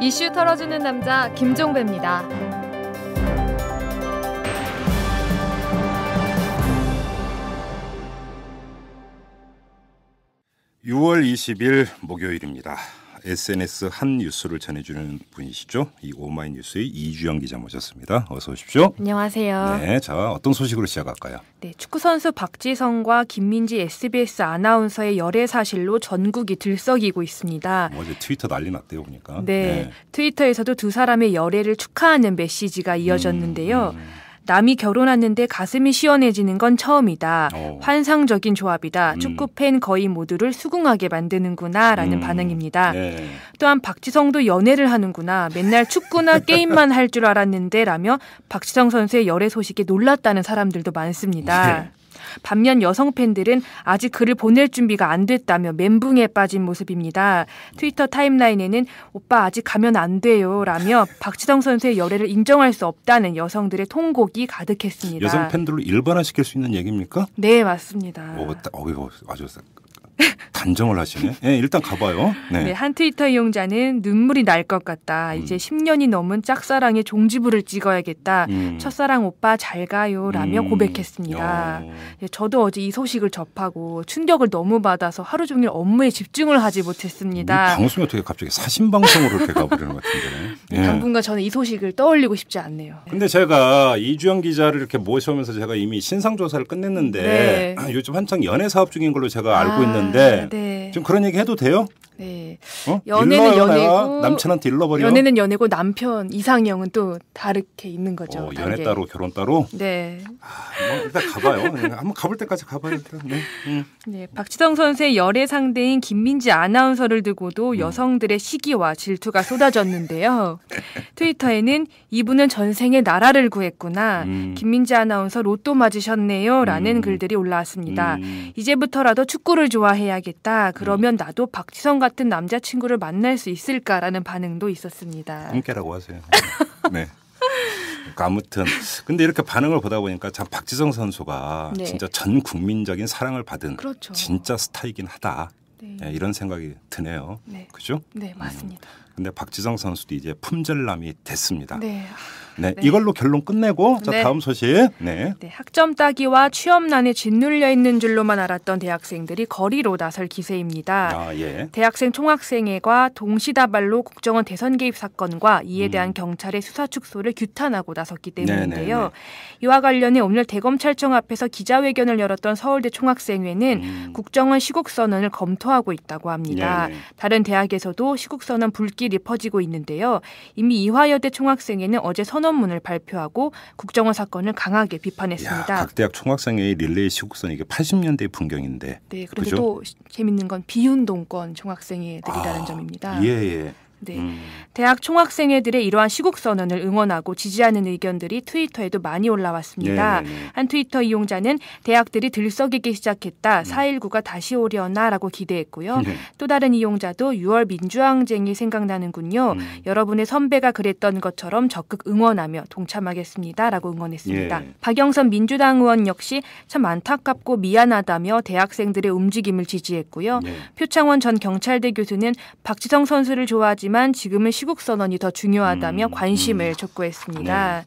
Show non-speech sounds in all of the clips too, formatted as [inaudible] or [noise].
이슈 털어주는 남자 김종배입니다. 6월 20일 목요일입니다. SNS 한 뉴스를 전해주는 분이시죠. 이 오마이뉴스의 이주영 기자 모셨습니다. 어서 오십시오. 안녕하세요. 네, 자 어떤 소식으로 시작할까요? 네, 축구 선수 박지성과 김민지 SBS 아나운서의 열애 사실로 전국이 들썩이고 있습니다. 어제 뭐 트위터 난리 났대요 보니까. 네, 네, 트위터에서도 두 사람의 열애를 축하하는 메시지가 이어졌는데요. 음, 음. 남이 결혼하는데 가슴이 시원해지는 건 처음이다. 오. 어. 환상적인 조합이다. 음. 축구 팬 거의 모두를 수긍하게 만드는구나라는 음. 반응입니다. 네. 또한 박지성도 연애를 하는구나. 맨날 축구나 [laughs] 게임만 할 줄 알았는데라며 박지성 선수의 열애 소식에 놀랐다는 사람들도 많습니다. 네. 반면 여성 팬들은 아직 글을 보낼 준비가 안 됐다며 멘붕에 빠진 모습입니다. 트위터 타임라인에는 오빠 아직 가면 안 돼요 라며 박지성 선수의 열애를 인정할 수 없다는 여성들의 통곡이 가득했습니다. 여성 팬들로 일반화시킬 수 있는 얘기입니까? 네 맞습니다. 오, 따, 오, 아주 단정을 하시네. 네, 일단 가봐요. 네. 네. 한 트위터 이용자는 눈물이 날 것 같다. 음. 이제 음. 10년이 넘은 짝사랑의 종지부를 찍어야겠다. 음. 첫사랑 오빠 잘 가요라며 음. 고백했습니다. 예, 저도 어제 이 소식을 접하고 충격을 너무 받아서 하루 종일 업무에 집중을 하지 못했습니다. 방송이 어떻게 갑자기 사신 방송으로 이렇게 가버리는 것 같은데. 예. 당분간 저는 이 소식을 떠올리고 싶지 않네요. 근데 제가 이주영 기자를 이렇게 모셔오면서 제가 이미 신상 조사를 끝냈는데 네. 요즘 한창 연애 사업 중인 걸로 제가 알고 아. 있는데. 있는데 네. 좀 그런 얘기 해도 돼요? 네. 어? 연애는 연애고 남친한테 러버려 연애는 연애고 남편 이상형은 또 다르게 있는 거죠. 어, 연애 따로 결혼 따로. 네. 아, 뭐 일단 가봐요. 네, 한번 가볼 때까지 가봐요. 일단. 네. 음. 네. 박지성 선수의 열애 상대인 김민지 아나운서를 두고도 음. 여성들의 시기와 질투가 쏟아졌는데요. [laughs] 트위터에는 이분은 전생에 나라를 구했구나. 음. 김민지 아나운서 로또 맞으셨네요라는 음. 글들이 올라왔습니다. 음. 이제부터라도 축구를 좋아해야겠다. 그러면 음. 나도 박지성 같은 같은 남자친구를 만날 수 있을까라는 반응도 있었습니다. 함께라고 하세요. 네. 네. 그러니까 아무튼 근데 이렇게 반응을 보다 보니까 참 박지성 선수가 네. 진짜 전 국민적인 사랑을 받은 그렇죠. 진짜 스타이긴 하다. 네. 네, 이런 생각이 드네요. 네. 그죠? 네, 음. 맞습니다. 음, 근데 박지성 선수도 이제 품절남이 됐습니다. 네. 네, 네. 이걸로 결론 끝내고 자 네. 다음 소식. 네. 네. 학점 따기와 취업난에 짓눌려 있는 줄로만 알았던 대학생들이 거리로 나설 기세입니다. 아, 예. 대학생 총학생회가 동시다발로 국정원 대선 개입 사건과 이에 대한 음. 경찰의 수사 축소를 규탄하고 나섰기 네, 네, 때문인데요. 네네네. 이와 관련해 오늘 대검찰청 앞에서 기자회견을 열었던 서울대 총학생회는 음. 국정원 시국 선언을 검토하고 있다고 합니다. 네네. 예, 예. 다른 대학에서도 시국 선언 불길이 퍼지고 있는데요. 이미 이화여대 총학생회는 어제 선 선언문을 발표하고 국정원 사건을 강하게 비판했습니다. 야, 각 대학 총학생회의 릴레이 시국선 이게 80년대 풍경인데. 네, 그런데 그죠? 또 재밌는 건 비운동권 총학생회들이라는 아, 점입니다. 예, 예. 네. 음. 대학 총학생회들의 이러한 시국 선언을 응원하고 지지하는 의견들이 트위터에도 많이 올라왔습니다. 네네네. 네, 네. 한 트위터 이용자는 대학들이 들썩이기 시작했다. 음. 4.19가 다시 오려나라고 기대했고요. 네. 또 다른 이용자도 6월 민주항쟁이 생각나는군요. 음. 여러분의 선배가 그랬던 것처럼 적극 응원하며 동참하겠습니다라고 응원했습니다. 네. 박영선 민주당 의원 역시 참 안타깝고 미안하다며 대학생들의 움직임을 지지했고요. 네. 표창원 전 경찰대 교수는 박지성 선수를 좋아하지만 중지만 지금은 시국 선언이 더 중요하다며 음, 관심을 음. 촉구했습니다. 네.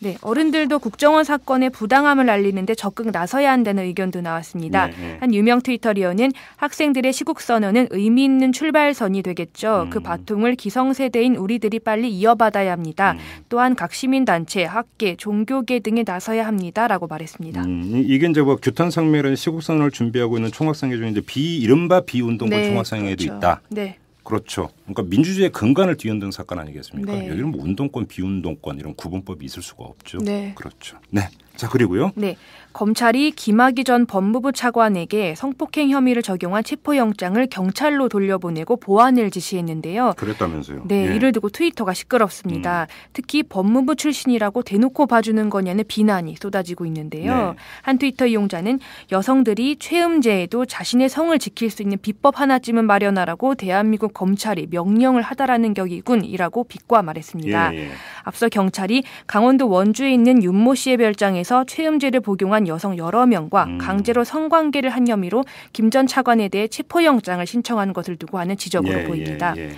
네. 어른들도 국정원 사건의 부당함을 알리는데 적극 나서야 한다는 의견도 나왔습니다. 네, 네. 한 유명 트위터리어는 학생들의 시국 선언은 의미 있는 출발선이 되겠죠. 음. 그 바통을 기성세대인 우리들이 빨리 이어받아야 합니다. 음. 또한 각 시민 단체, 학계, 종교계 등에 나서야 합니다라고 말했습니다. 음, 이게 이제 뭐 규탄 성명론 시국 선언을 준비하고 있는 총학생회 중에 이제 비 이른바 비운동권 네, 총학생회도 그렇죠. 있다. 네. 그렇죠. 그러니까 민주주의의 근간을 뒤흔든 사건 아니겠습니까? 네. 여기는 뭐 운동권, 비운동권 이런 구분법이 있을 수가 없죠. 네. 그렇죠. 네. 자 그리고요. 네. 검찰이 김학의 전 법무부 차관에게 성폭행 혐의를 적용한 체포영장을 경찰로 돌려보내고 보안을 지시했는데요. 그랬다면서요. 네. 예. 이를 두고 트위터가 시끄럽습니다. 음. 특히 법무부 출신이라고 대놓고 봐주는 거냐는 비난이 쏟아지고 있는데요. 네. 한 트위터 이용자는 여성들이 최음제에도 자신의 성을 지킬 수 있는 비법 하나쯤은 마련하라고 대한민국 검찰이 명령을 하다라는 격이군이라고 비과 말했습니다. 예, 예. 앞서 경찰이 강원도 원주에 있는 윤모 씨의 별장에서 최음제를 복용한 여성 여러 명과 음. 강제로 성관계를 한 혐의로 김 전 차관에 대해 체포영장을 신청한 것을 두고 하는 지적으로 예, 보입니다. 예, 예.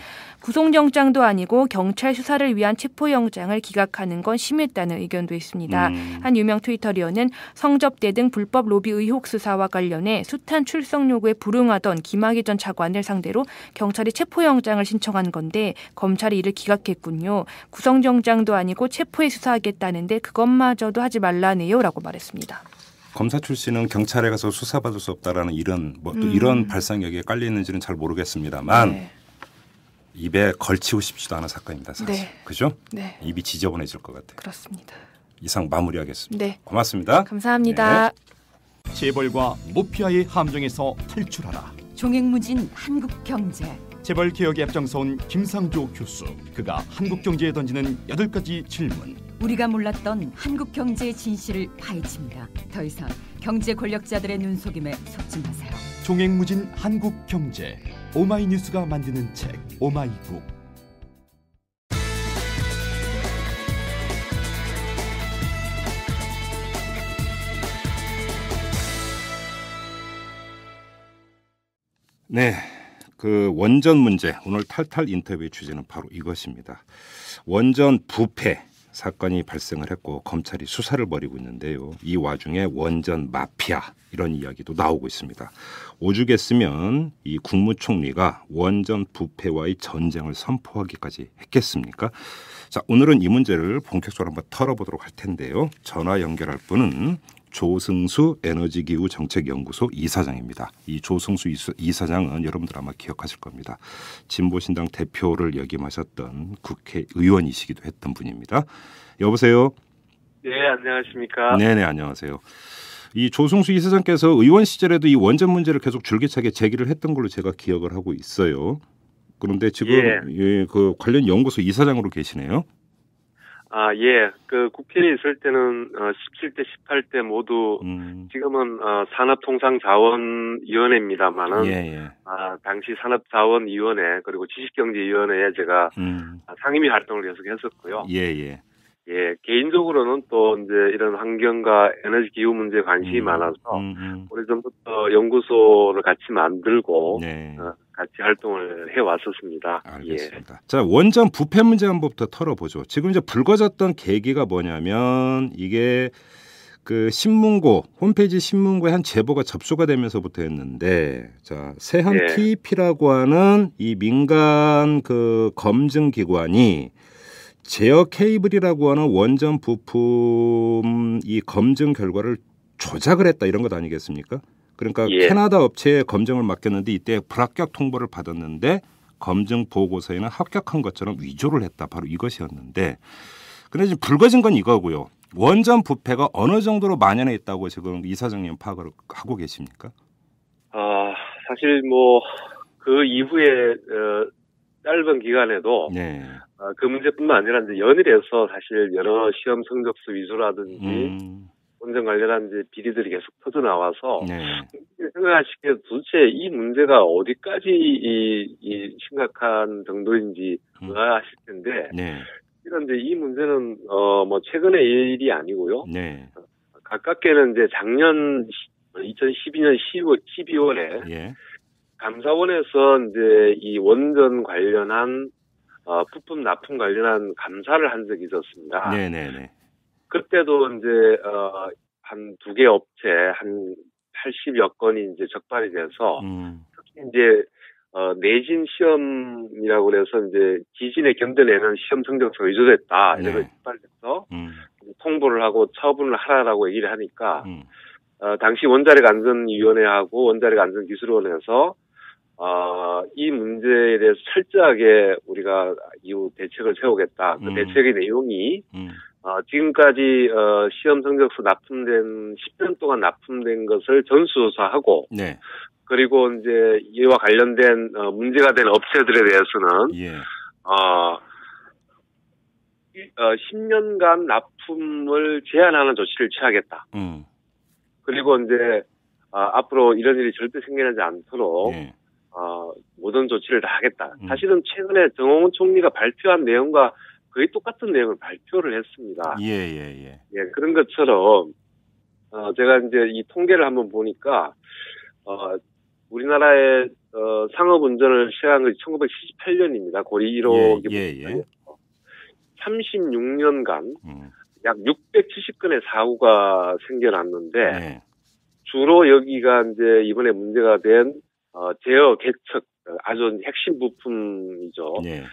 구속영장도 아니고 경찰 수사를 위한 체포영장을 기각하는 건 심했다는 의견도 있습니다. 음. 한 유명 트위터리언은 성접대 등 불법 로비 의혹 수사와 관련해 숱한 출석 요구에 불응하던 김학의 전 차관을 상대로 경찰이 체포영장을 신청한 건데 검찰이 이를 기각했군요. 구속영장도 아니고 체포에 수사하겠다는데 그것마저도 하지 말라네요라고 말했습니다. 검사 출신은 경찰에 가서 수사받을 수 없다라는 뭐 이런 뭐또 음. 이런 발상력에 깔려 있는지는 잘 모르겠습니다만 네. 입에 걸치고 싶지도 않은 사건입니다. 사실. 네. 그죠? 네. 입이 지저분해질 것 같아요. 그렇습니다. 이상 마무리하겠습니다. 네. 고맙습니다. 감사합니다. 네. 재벌과 모피아의 함정에서 탈출하라. 종횡무진 한국 경제. 재벌 개혁에 앞장서온 김상조 교수. 그가 한국 경제에 던지는 여덟 가지 질문. 우리가 몰랐던 한국 경제의 진실을 파헤칩니다. 더 이상 경제 권력자들의 눈속임에 속지 마세요. 종횡무진 한국 경제. 오마이뉴스가 만드는 책 오마이북 네. 그 원전 문제 오늘 탈탈 인터뷰의 주제는 바로 이것입니다. 원전 부패 사건이 발생을 했고 검찰이 수사를 벌이고 있는데요. 이 와중에 원전 마피아 이런 이야기도 나오고 있습니다. 오죽했으면이 국무총리가 원전 부패와의 전쟁을 선포하기까지 했겠습니까? 자, 오늘은 이 문제를 본격적으로 한번 털어보도록 할 텐데요. 전화 연결할 분은 조승수 에너지기후 정책연구소 이사장입니다. 이 조승수 이사장은 여러분들 아마 기억하실 겁니다. 진보신당 대표를 역임하셨던 국회의원이시기도 했던 분입니다. 여보세요. 네, 안녕하십니까. 네, 네, 안녕하세요. 이 조승수 이사장께서 의원 시절에도 이 원전 문제를 계속 줄기차게 제기를 했던 걸로 제가 기억을 하고 있어요. 그런데 지금 예. 예, 그 관련 연구소 이사장으로 계시네요. 아, 예. 그국회이 있을 때는 어, 17대, 18대 모두 음. 지금은 어, 산업통상자원위원회입니다만은 예, 예. 아, 당시 산업자원위원회 그리고 지식경제위원회에 제가 음. 아, 상임위 활동을 계속 했었고요. 예, 예. 예, 개인적으로는 또 이제 이런 환경과 에너지 기후 문제에 관심이 음. 많아서 음, 음. 오래전부터 연구소를 같이 만들고 예. 어, 같이 활동을 해 왔었습니다. 예. 알겠습니다. 예. 자 원전 부패 문제 한번부터 털어보죠. 지금 이제 불거졌던 계기가 뭐냐면 이게 그 신문고 홈페이지 신문고에 한 제보가 접수가 되면서부터 했는데 자 세한 예. TP라고 하는 이 민간 그 검증 기관이 제어 케이블이라고 하는 원전 부품 이 검증 결과를 조작을 했다 이런 것 아니겠습니까? 그러니까 예. 캐나다 업체에 검증을 맡겼는데 이때 불합격 통보를 받았는데 검증 보고서에는 합격한 것처럼 위조를 했다. 바로 이것이었는데 근데 지금 불거진 건 이거고요. 원전 부패가 어느 정도로 만연해 있다고 지금 이사장님 파악을 하고 계십니까? 아 사실 뭐 그 이후에 어, 짧은 기간에도 네. 어, 그 문제뿐만 아니라 이제 연일해서 사실 여러 시험 성적수 위조라든지 음. 검전 관련한 이제 비리들이 계속 터져 나와서 네. 생각하시게에 도대체 이 문제가 어디까지 이, 이 심각한 정도인지 아 하실 텐데 그런데제이 네. 문제는 어 뭐 최근의 일이 아니고요. 네. 가깝게는 이제 작년 2012년 10월 12월에 예. 감사원에서 이제 이 원전 관련한 어, 부품 납품 관련한 감사를 한 적이 있었습니다. 네네네. 네, 네. 그때도 이제 어, 한 두 개 업체 한 80여 건이 이제 적발이 돼서 음. 특히 이제 어, 내진 시험이라고 그래서 이제 지진에 견뎌내는 시험 성적서 위조됐다 네. 이래서 적발돼서 음. 통보를 하고 처분을 하라라고 얘기를 하니까 음. 어, 당시 원자력 안전위원회하고 원자력 안전기술원에서 어, 이 문제에 대해서 철저하게 우리가 이후 대책을 세우겠다. 그 음. 대책의 내용이 음. 어, 지금까지 어, 시험 성적수 납품된 10년 동안 납품된 것을 전수조사하고 네. 그리고 이제 이와 관련된 어, 문제가 된 업체들에 대해서는 예. 어, 어, 10년간 납품을 제한하는 조치를 취하겠다. 음. 그리고 이제 어, 앞으로 이런 일이 절대 생겨나지 않도록 예. 어, 모든 조치를 다 하겠다. 음. 사실은 최근에 정홍원 총리가 발표한 내용과 거의 똑같은 내용을 발표를 했습니다. 예, 예, 예. 예, 그런 것처럼, 어, 제가 이제 이 통계를 한번 보니까, 어, 우리나라의, 어, 상업 운전을 시작한 것이 1978년입니다. 고리 1호기. 예, 예, 예. 36년간, 음. 약 670건의 사고가 생겨났는데, 예. 주로 여기가 이제 이번에 문제가 된, 어, 제어 개척, 아주 핵심 부품이죠. 예.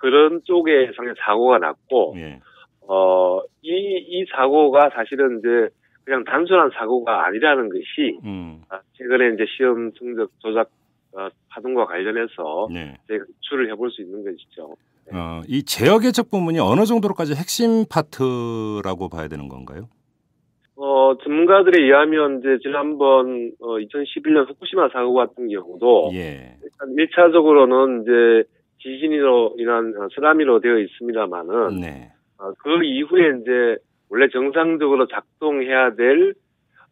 그런 쪽에 상당히 사고가 났고, 예. 어, 이, 이 사고가 사실은 이제 그냥 단순한 사고가 아니라는 것이, 음. 아, 최근에 이제 시험 성적 조작 어, 파동과 관련해서 네. 저가 추를 해볼 수 있는 것이죠. 네. 어, 이 제어 개척 부분이 어느 정도로까지 핵심 파트라고 봐야 되는 건가요? 어, 전문가들에 의하면 이제 지난번 어, 2011년 후쿠시마 사고 같은 경우도 예. 일단 1차적으로는 이제 지진으로 인한 쓰나미로 되어 있습니다만은 네. 어, 그 이후에 이제 원래 정상적으로 작동해야 될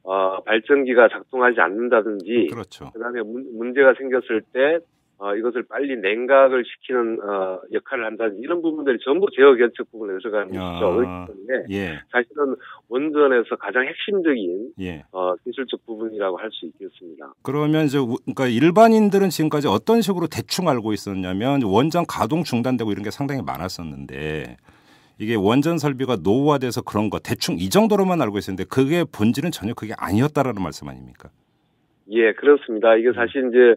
어, 발전기가 작동하지 않는다든지 그렇죠. 그다음에 문제가 생겼을 때 어, 이것을 빨리 냉각을 시키는 어, 역할을 한다든지 이런 부분들이 전부 제어 견측 부분에 들어가는 것이죠. 아, 예. 사실은 원전에서 가장 핵심적인 예. 어, 기술적 부분이라고 할 수 있겠습니다. 그러면 이제 그러니까 일반인들은 지금까지 어떤 식으로 대충 알고 있었냐면 원전 가동 중단되고 이런 게 상당히 많았었는데 이게 원전 설비가 노후화돼서 그런 거 대충 이 정도로만 알고 있었는데 그게 본질은 전혀 그게 아니었다라는 말씀 아닙니까? 예, 그렇습니다. 이게 음. 사실 이제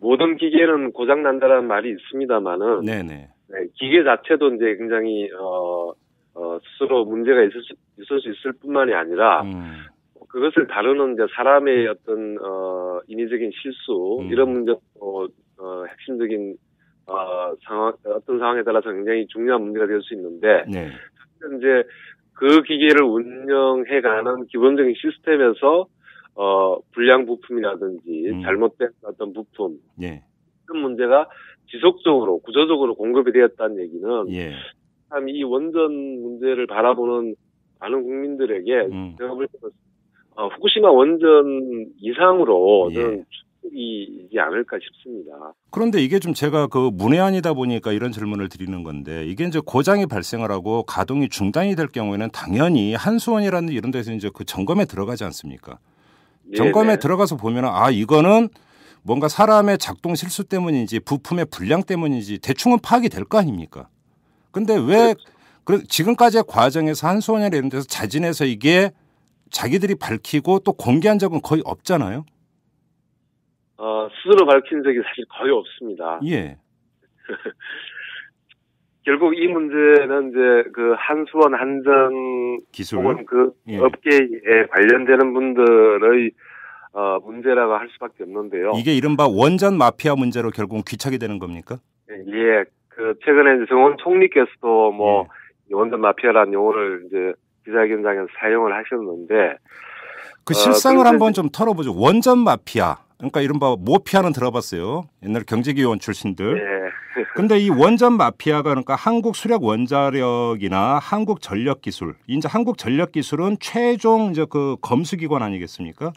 모든 기계는 고장 난다라는 말이 있습니다만은 네네. 네, 기계 자체도 이제 굉장히 어, 어 스스로 문제가 있을 수, 있을 수 있을 뿐만이 아니라 음. 그것을 다루는 이제 사람의 어떤 어 인위적인 실수 음. 이런 문제 어, 어 핵심적인 어 상황 어떤 상황에 따라서 굉장히 중요한 문제가 될 수 있는데 네. 이제 그 기계를 운영해가는 기본적인 시스템에서 어, 불량 부품이라든지 음. 잘못된 어떤 부품 예. 이런 문제가 지속적으로 구조적으로 공급이 되었다는 얘기는 예. 참이 원전 문제를 바라보는 많은 국민들에게 음. 제가 볼 때는 어, 후쿠시마 원전 이상으로 예. 이지 않을까 싶습니다. 그런데 이게 좀 제가 그 문외한이다 보니까 이런 질문을 드리는 건데 이게 이제 고장이 발생을 하고 가동이 중단이 될 경우에는 당연히 한수원이라는 이런 데서 이제 그 점검에 들어가지 않습니까? 예, 점검에 네. 들어가서 보면 아 이거는 뭔가 사람의 작동 실수 때문인지 부품의 불량 때문인지 대충은 파악이 될 거 아닙니까? 근데 왜 그렇죠. 그래, 지금까지의 과정에서 한소원이나 이런 데서 자진해서 이게 자기들이 밝히고 또 공개한 적은 거의 없잖아요. 어, 스스로 밝힌 적이 사실 거의 없습니다. 예. [laughs] 결국 이 문제는 이제 그 한수원 한정 기술 은그 예. 업계에 관련되는 분들의 어, 문제라고 할 수밖에 없는데요. 이게 이른바 원전 마피아 문제로 결국 귀착이 되는 겁니까? 예, 예. 그 최근에 정원 총리께서도 뭐 예. 원전 마피아라는 용어를 이제 기자회견장에서 사용을 하셨는데 그 어, 실상을 어, 한번 좀 털어보죠. 원전 마피아. 그러니까 이른바 모피아는 들어봤어요. 옛날 경제기원 출신들. 예. 근데 이 원전 마피아가 그러니까 한국 수력 원자력이나 한국 전력 기술, 이제 한국 전력 기술은 최종 이제 그 검수 기관 아니겠습니까?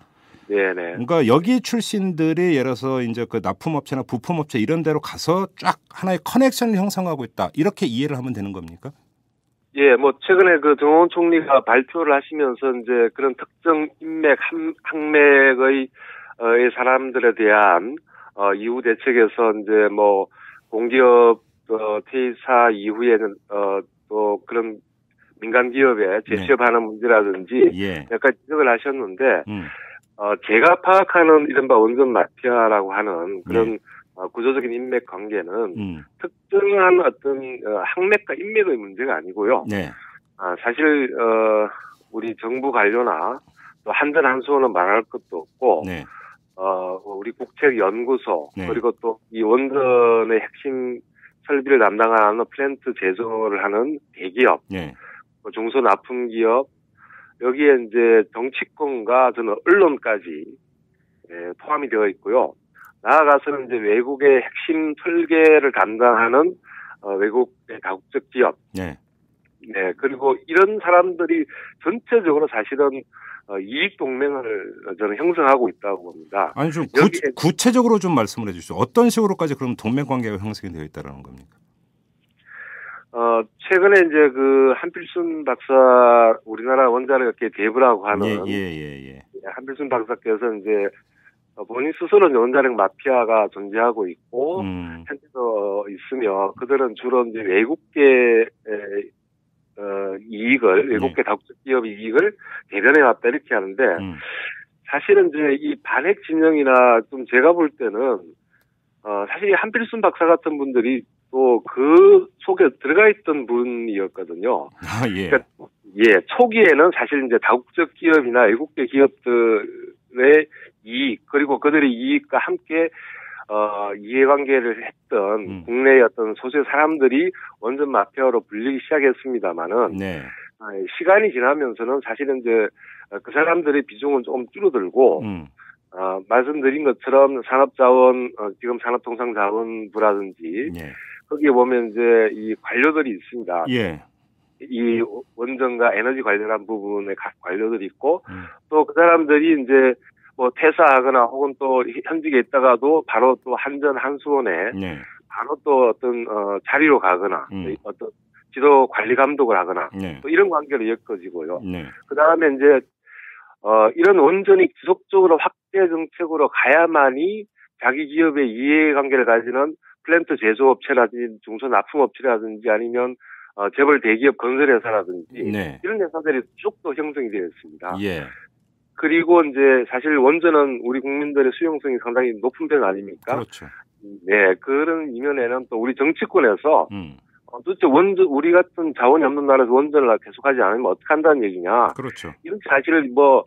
네네. 그러니까 여기 출신들이 예를 들어서 이제 그 납품업체나 부품업체 이런 데로 가서 쫙 하나의 커넥션을 형성하고 있다. 이렇게 이해를 하면 되는 겁니까? 예, 뭐 최근에 그 정원 총리가 발표를 하시면서 이제 그런 특정 인맥 한, 항맥의 어, 이 사람들에 대한 어, 이후 대책에서 이제 뭐 공기업 어, 퇴사 이후에는 어, 또 그런 민간 기업에 네. 재취업하는 네. 문제라든지 예. 몇 가지 지적을 하셨는데 음. 어, 제가 파악하는 이른바 원전 마피아라고 하는 네. 그런 네. 어, 구조적인 인맥 관계는 음. 특정한 어떤 어, 학맥과 인맥의 문제가 아니고요. 네. 아, 사실 어, 우리 정부 관료나 또 한전 한수원은 말할 것도 없고 네. 어, 우리 국책연구소 네. 그리고 또 이 원전의 핵심 설비를 담당하는 플랜트 제조를 하는 대기업, 네. 뭐 중소납품기업 여기에 이제 정치권과 저는 언론까지 예, 포함이 되어 있고요. 나아가서는 이제 외국의 핵심 설계를 담당하는 어, 외국의 다국적 네, 기업, 네. 네 그리고 이런 사람들이 전체적으로 사실은 어, 이익 동맹을 저는 형성하고 있다고 봅니다. 아니 좀 구, 체적으로좀 말씀을 해주시죠. 어떤 식으로까지 그럼 동맹 관계가 형성이 되어 있다라는 겁니까? 어 최근에 이제 그 한필순 박사 우리나라 원자력 계 대부라고 하는 예 예, 예, 예, 예, 한필순 박사께서 이제 본인 스스로는 원자력 마피아가 존재하고 있고 음. 현재도 있으며 그들은 주로 이제 외국계 이익을 예. 일곱 개 다국적 기업 이익을 대변해 왔다 이렇게 하는데 음. 사실은 이제 이 반핵 진영이나 좀 제가 볼 때는 어 사실 한필순 박사 같은 분들이 또 그 속에 들어가 있던 분이었거든요. 아, 예. 그러니까 예, 초기에는 사실 이제 다국적 기업이나 외국계 기업들의 이익 그리고 그들의 이익과 함께 어, 이해관계를 했던 음. 국내의 어떤 소수의 사람들이 원전 마피아로 불리기 시작했습니다마는 네. 아, 시간이 지나면서는 사실은 이제 그 사람들의 비중은 조금 줄어들고 음. 어, 말씀드린 것처럼 산업자원 어, 지금 산업통상자원부라든지 예. 거기에 보면 이제 이 관료들이 있습니다. 예. 이 원전과 에너지 관련한 부분에 관료들이 있고 음. 또그 사람들이 이제 뭐 퇴사하거나 혹은 또 현직에 있다가도 바로 또 한전 한수원에 네. 바로 또 어떤 어, 자리로 가거나 음. 어떤 지도 관리 감독을 하거나 네. 또 이런 관계로 엮어지고요 네. 그 다음에 이제 어, 이런 온전히 지속적으로 확대 정책으로 가야만이 자기 기업의 이해관계를 가지는 플랜트 제조업체라든지 중소 납품업체라든지 아니면 어, 재벌 대기업 건설회사라든지 네. 이런 회사들이 쭉 또 형성이 되어 있습니다. 예. 그리고 이제 사실 원전은 우리 국민들의 수용성이 상당히 높은 편 아닙니까? 그렇죠. 네, 그런 이면에는 또 우리 정치권에서 음. 어, 도대체 원전 우리 같은 자원이 없는 나라에서 원전을 계속하지 않으면 어떻게 한다는 얘기냐? 그렇죠. 이런 사실을 뭐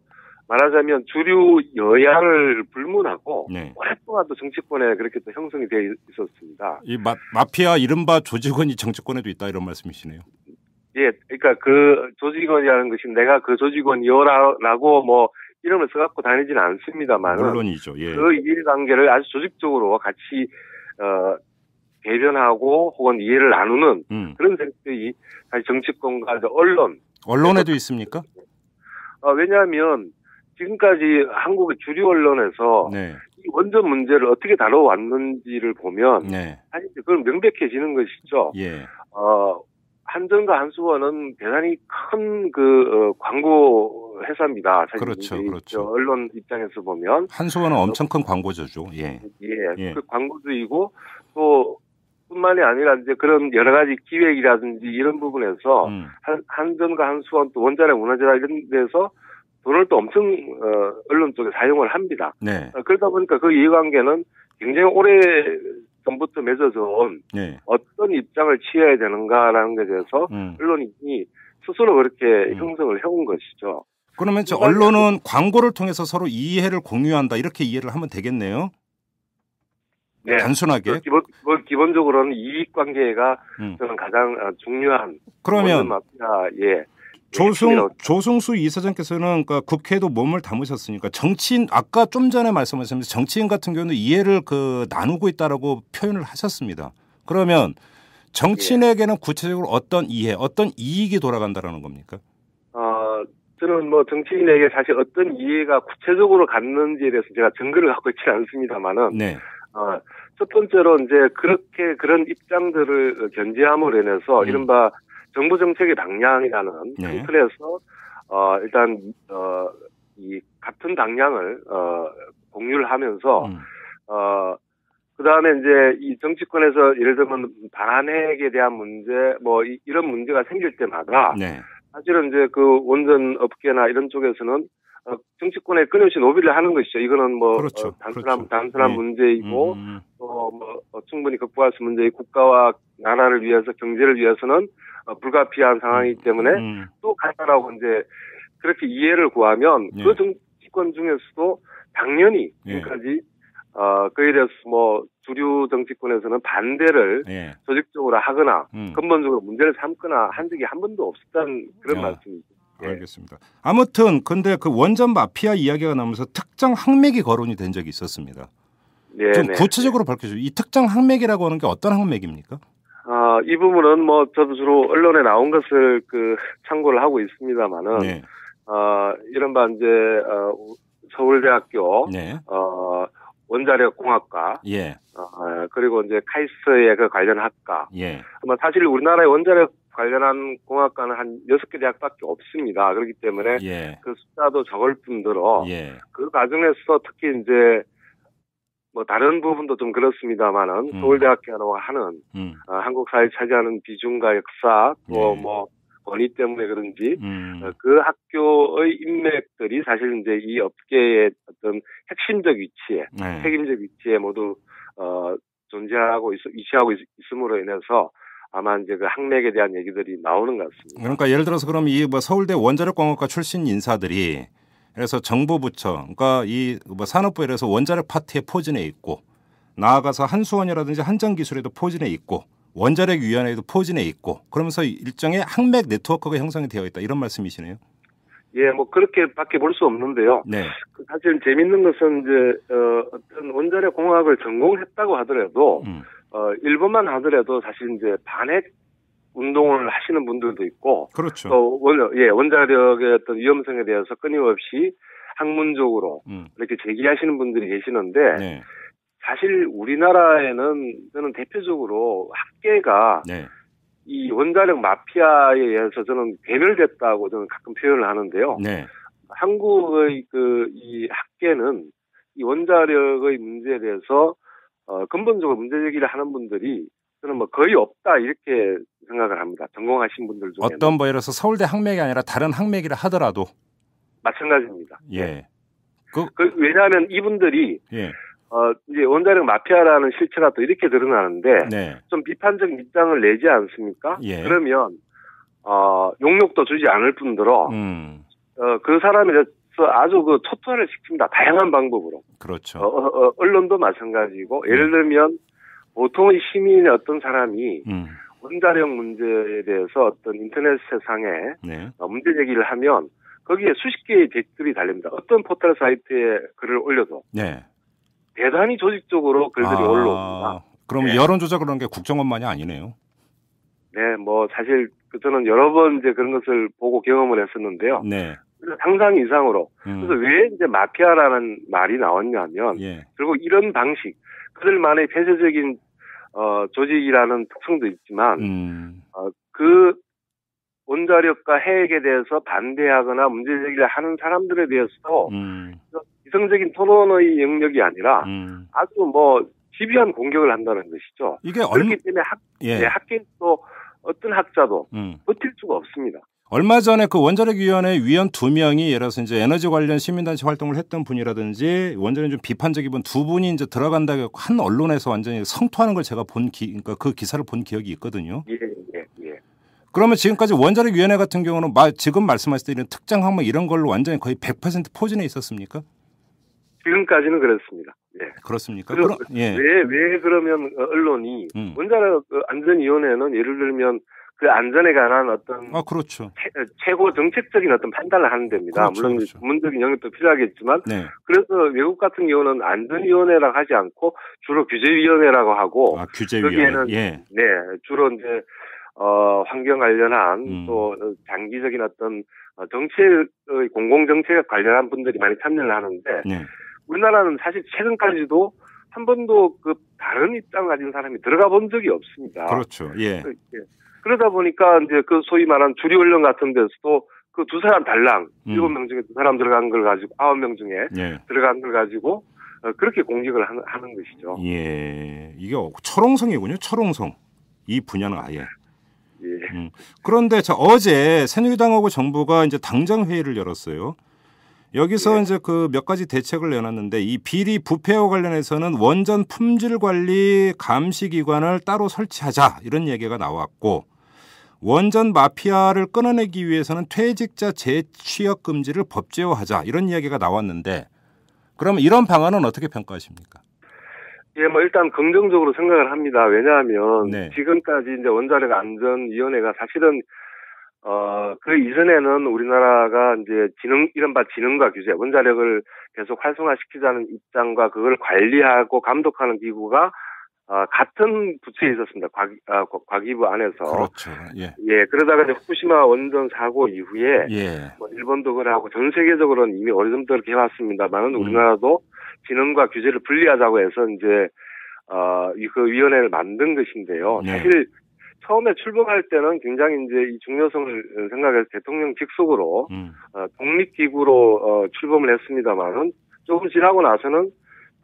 말하자면 주류 여야를 불문하고 네. 오랫동안 또 정치권에 그렇게 또 형성이 되어 있었습니다. 이 마, 마피아 이른바 조직원이 정치권에도 있다 이런 말씀이시네요. 예, 그러니까 그 조직원이라는 것이 내가 그 조직원이요라고 뭐 이름을 써갖고 다니지는 않습니다만 물론이죠. 예. 그 이해관계를 아주 조직적으로 같이 어 대변하고 혹은 이해를 나누는 음. 그런 생각이 사실 정치권과 언론 언론에도 있습니까? 어, 왜냐하면 지금까지 한국의 주류 언론에서 네. 이 원전 문제를 어떻게 다뤄왔는지를 보면 네. 사실 그건 명백해지는 것이죠. 예. 어, 한전과 한수원은 대단히 큰그 어, 광고 회사입니다. 그렇죠, 그렇죠. 언론 입장에서 보면 한수원은 어, 엄청 큰 광고주죠. 예, 예, 예. 그 광고주이고 또 뿐만이 아니라 이제 그런 여러 가지 기획이라든지 이런 부분에서 음. 한, 한전과 한수원 또 원자력 문화재라 이런 데서 돈을 또 엄청 어, 언론 쪽에 사용을 합니다. 네. 어, 그러다 보니까 그 이해관계는 굉장히 오래 전부터 맺어져온 네. 예. 어떤 입장을 취해야 되는가라는 것에 대해서 음. 언론이 스스로 그렇게 음. 형성을 해온 것이죠. 그러면 저 언론은 광고를 통해서 서로 이해를 공유한다 이렇게 이해를 하면 되겠네요. 네. 단순하게. 그 기본, 뭐 기본적으로는 이익 관계가 음. 저는 가장 중요한. 그러면 마피아, 예. 예, 조승 조승수 이사장께서는 그러니까 국회도 몸을 담으셨으니까 정치인 아까 좀 전에 말씀하셨는데 정치인 같은 경우는 이해를 그 나누고 있다라고 표현을 하셨습니다. 그러면 정치인에게는 구체적으로 어떤 이해, 어떤 이익이 돌아간다라는 겁니까? 어, 저는 뭐 정치인에게 사실 어떤 이해가 구체적으로 갔는지에 대해서 제가 증거를 갖고 있지 않습니다만은 네. 어, 첫 번째로 이제 그렇게 그런 입장들을 견제함으로 인해서 음. 이른바 정부 정책의 방향이라는 네. 큰 틀에서 어 일단 어이 같은 방향을 어 공유를 하면서 음. 어 그다음에 이제 이 정치권에서 예를 들면 반핵에 대한 문제 뭐 이, 런 문제가 생길 때마다 네. 사실은 이제 그 원전 업계나 이런 쪽에서는 어, 정치권에 끊임없이 노비를 하는 것이죠. 이거는 뭐 그렇죠. 어, 단순한 그렇죠. 단순한 네. 문제이고 음. 음, 음. 뭐, 어, 뭐 충분히 극복할 수 문제의 국가와 나라를 위해서 경제를 위해서는 어, 불가피한 상황이기 음, 때문에 음. 또가자라고 이제 그렇게 이해를 구하면 예. 그 정치권 중에서도 당연히 예. 지금까지 예. 어, 그에 대해서 뭐 주류 정치권에서는 반대를 예. 조직적으로 하거나 음. 근본적으로 문제를 삼거나 한 적이 한 번도 없었다는 그런 아, 말씀이죠. 예. 알겠습니다. 아무튼 근데 그 원전 마피아 이야기가 나오면서 특정 항맥이 거론이 된 적이 있었습니다. 네, 좀 네. 구체적으로 밝혀주세요. 이 특정 항맥이라고 하는 게 어떤 항맥입니까? 이 부분은 뭐 저도 주로 언론에 나온 것을 그 참고를 하고 있습니다만은 네. 어, 이른바 이제 어, 서울대학교 네. 어, 원자력공학과 예. 어, 그리고 이제 카이스의그 관련 학과 예. 아마 사실 우리나라의 원자력 관련한 공학과는 한6개 대학밖에 없습니다. 그렇기 때문에 예. 그 숫자도 적을 뿐더러 예. 그 과정에서 특히 이제 뭐 다른 부분도 좀 그렇습니다만은 음. 서울대학교와 하는 음. 어, 한국 사회 차지하는 비중과 역사 또뭐 예. 뭐 권위 때문에 그런지 음. 어, 그 학교의 인맥들이 사실 이제 이 업계의 어떤 핵심적 위치에 네. 책임적 위치에 모두 어, 존재하고 있, 위치하고 있, 음으로 인해서 아마 이제 그 학맥에 대한 얘기들이 나오는 것 같습니다. 그러니까 예를 들어서 그럼 이 뭐 서울대 원자력공학과 출신 인사들이 그래서 정부 부처, 그러니까 이뭐 산업부 에서 원자력 파트에 포진해 있고 나아가서 한수원이라든지 한정기술에도 포진해 있고 원자력 위원회에도 포진해 있고 그러면서 일정의 항맥 네트워크가 형성이 되어 있다 이런 말씀이시네요. 예, 뭐 그렇게밖에 볼 수 없는데요. 네. 그 사실 재밌는 것은 이제 어, 어떤 원자력 공학을 전공했다고 하더라도 음. 어, 일본만 하더라도 사실 이제 반핵 운동을 하시는 분들도 있고 그렇죠. 또 원, 예, 원자력의 어떤 위험성에 대해서 끊임없이 학문적으로 음. 이렇게 제기하시는 분들이 계시는데 네. 사실 우리나라에는 저는 대표적으로 학계가 네. 이 원자력 마피아에 의해서 저는 괴멸됐다고 저는 가끔 표현을 하는데요. 네. 한국의 그 이 학계는 이 원자력의 문제에 대해서 어 근본적으로 문제 제기를 하는 분들이 저는 뭐 거의 없다 이렇게 생각을 합니다. 전공하신 분들 중에 어떤 뭐 예를 들어서 서울대 학맥이 아니라 다른 학맥이라 하더라도 마찬가지입니다. 예. 네. 그, 그 왜냐하면 이분들이 예. 어, 이제 원자력 마피아라는 실체가 또 이렇게 드러나는데 네. 좀 비판적 입장을 내지 않습니까? 예. 그러면 어, 용역도 주지 않을 뿐더러 음. 어, 그 사람에 대해서 아주 그 초토화를 시킵니다. 다양한 방법으로. 그렇죠. 어, 어, 어 언론도 마찬가지고 예를 예. 들면 음. 보통의 시민 어떤 사람이 음. 원자력 문제에 대해서 어떤 인터넷 세상에 네. 어, 문제 제기를 하면 거기에 수십 개의 댓글이 달립니다. 어떤 포털 사이트에 글을 올려도 네. 대단히 조직적으로 글들이 아, 올라옵니다. 그럼 네. 여론 조작 그런 게 국정원만이 아니네요. 네, 뭐 사실 그 저는 여러 번 이제 그런 것을 보고 경험을 했었는데요. 네. 상상 이상으로. 음. 그래서 왜 이제 마피아라는 말이 나왔냐면 예. 결국 이런 방식 그들만의 폐쇄적인 어, 조직이라는 특성도 있지만 음. 어, 그 원자력과 핵에 대해서 반대하거나 문제 제기를 하는 사람들에 대해서도 음. 이성적인 토론의 영역이 아니라 음. 아주 뭐 집요한 공격을 한다는 것이죠. 이게 그렇기 얼... 때문에 학, 예. 네, 예, 학계도 어떤 학자도 음. 버틸 수가 없습니다. 얼마 전에 그 원자력위원회 위원 두 명이 예를 들어서 이제 에너지 관련 시민단체 활동을 했던 분이라든지 원전에 좀 비판적 인분 두 분이 이제 들어간다고 한 언론에서 완전히 성토하는 걸 제가 본 기, 그러니까 그 기사를 본 기억이 있거든요. 예, 예, 예. 그러면 지금까지 원자력위원회 같은 경우는 마, 지금 말씀하실 때 이런 특정 항목 이런 걸로 완전히 거의 100% 포진해 있었습니까? 지금까지는 그렇습니다. 예. 그렇습니까? 그럼, 예. 왜, 왜 그러면 언론이 음. 원자력 안전위원회는 예를 들면 그 안전에 관한 어떤 아, 그렇죠. 최, 고 정책적인 어떤 판단을 하는 데입니다. 그렇죠, 물론 그렇죠. 문적인 영역도 필요하겠지만 네. 그래서 외국 같은 경우는 안전위원회라고 하지 않고 주로 규제위원회라고 하고 아, 규제위원회. 기에는 예. 네 주로 이제 어, 환경 관련한 음. 또 장기적인 어떤 정책의 공공정책에 관련한 분들이 많이 참여를 하는데 네. 우리나라는 사실 최근까지도 한 번도 그 다른 입장 가진 사람이 들어가 본 적이 없습니다. 그렇죠. 예. 그, 예. 그러다 보니까 이제 그 소위 말한 주리훈련 같은 데서도 그 두 사람 달랑 음. 일곱 음. 명 중에 두 사람 들어간 걸 가지고 아홉 명 중에 예. 들어간 걸 가지고 어, 그렇게 공격을 하는, 하는 것이죠. 예, 이게 철옹성이군요. 철옹성 이 분야는 아예. 예. 음. 그런데 자 어제 새누리당하고 정부가 이제 당장 회의를 열었어요. 여기서 예. 이제 그 몇 가지 대책을 내놨는데 이 비리 부패와 관련해서는 원전 품질 관리 감시 기관을 따로 설치하자 이런 얘기가 나왔고 원전 마피아를 끊어내기 위해서는 퇴직자 재취업 금지를 법제화하자 이런 이야기가 나왔는데 그럼 이런 방안은 어떻게 평가하십니까? 예, 뭐 일단 긍정적으로 생각을 합니다. 왜냐하면 네. 지금까지 이제 원자력 안전위원회가 사실은 어그 이전에는 우리나라가 이제 지능 이른바 지능과 규제 원자력을 계속 활성화시키자는 입장과 그걸 관리하고 감독하는 기구가 어, 아, 같은 부처에 있었습니다. 과기, 과기부 안에서. 그렇죠. 예. 예. 그러다가 이제 후쿠시마 원전 사고 이후에. 예. 뭐 일본도 그러고 전 세계적으로는 이미 어려서부터 이렇게 해왔습니다만은 음. 우리나라도 진흥과 규제를 분리하자고 해서 이제, 어, 그 위원회를 만든 것인데요. 예. 사실 처음에 출범할 때는 굉장히 이제 이 중요성을 생각해서 대통령 직속으로, 음. 어, 독립기구로, 어, 출범을 했습니다만은 조금 지나고 나서는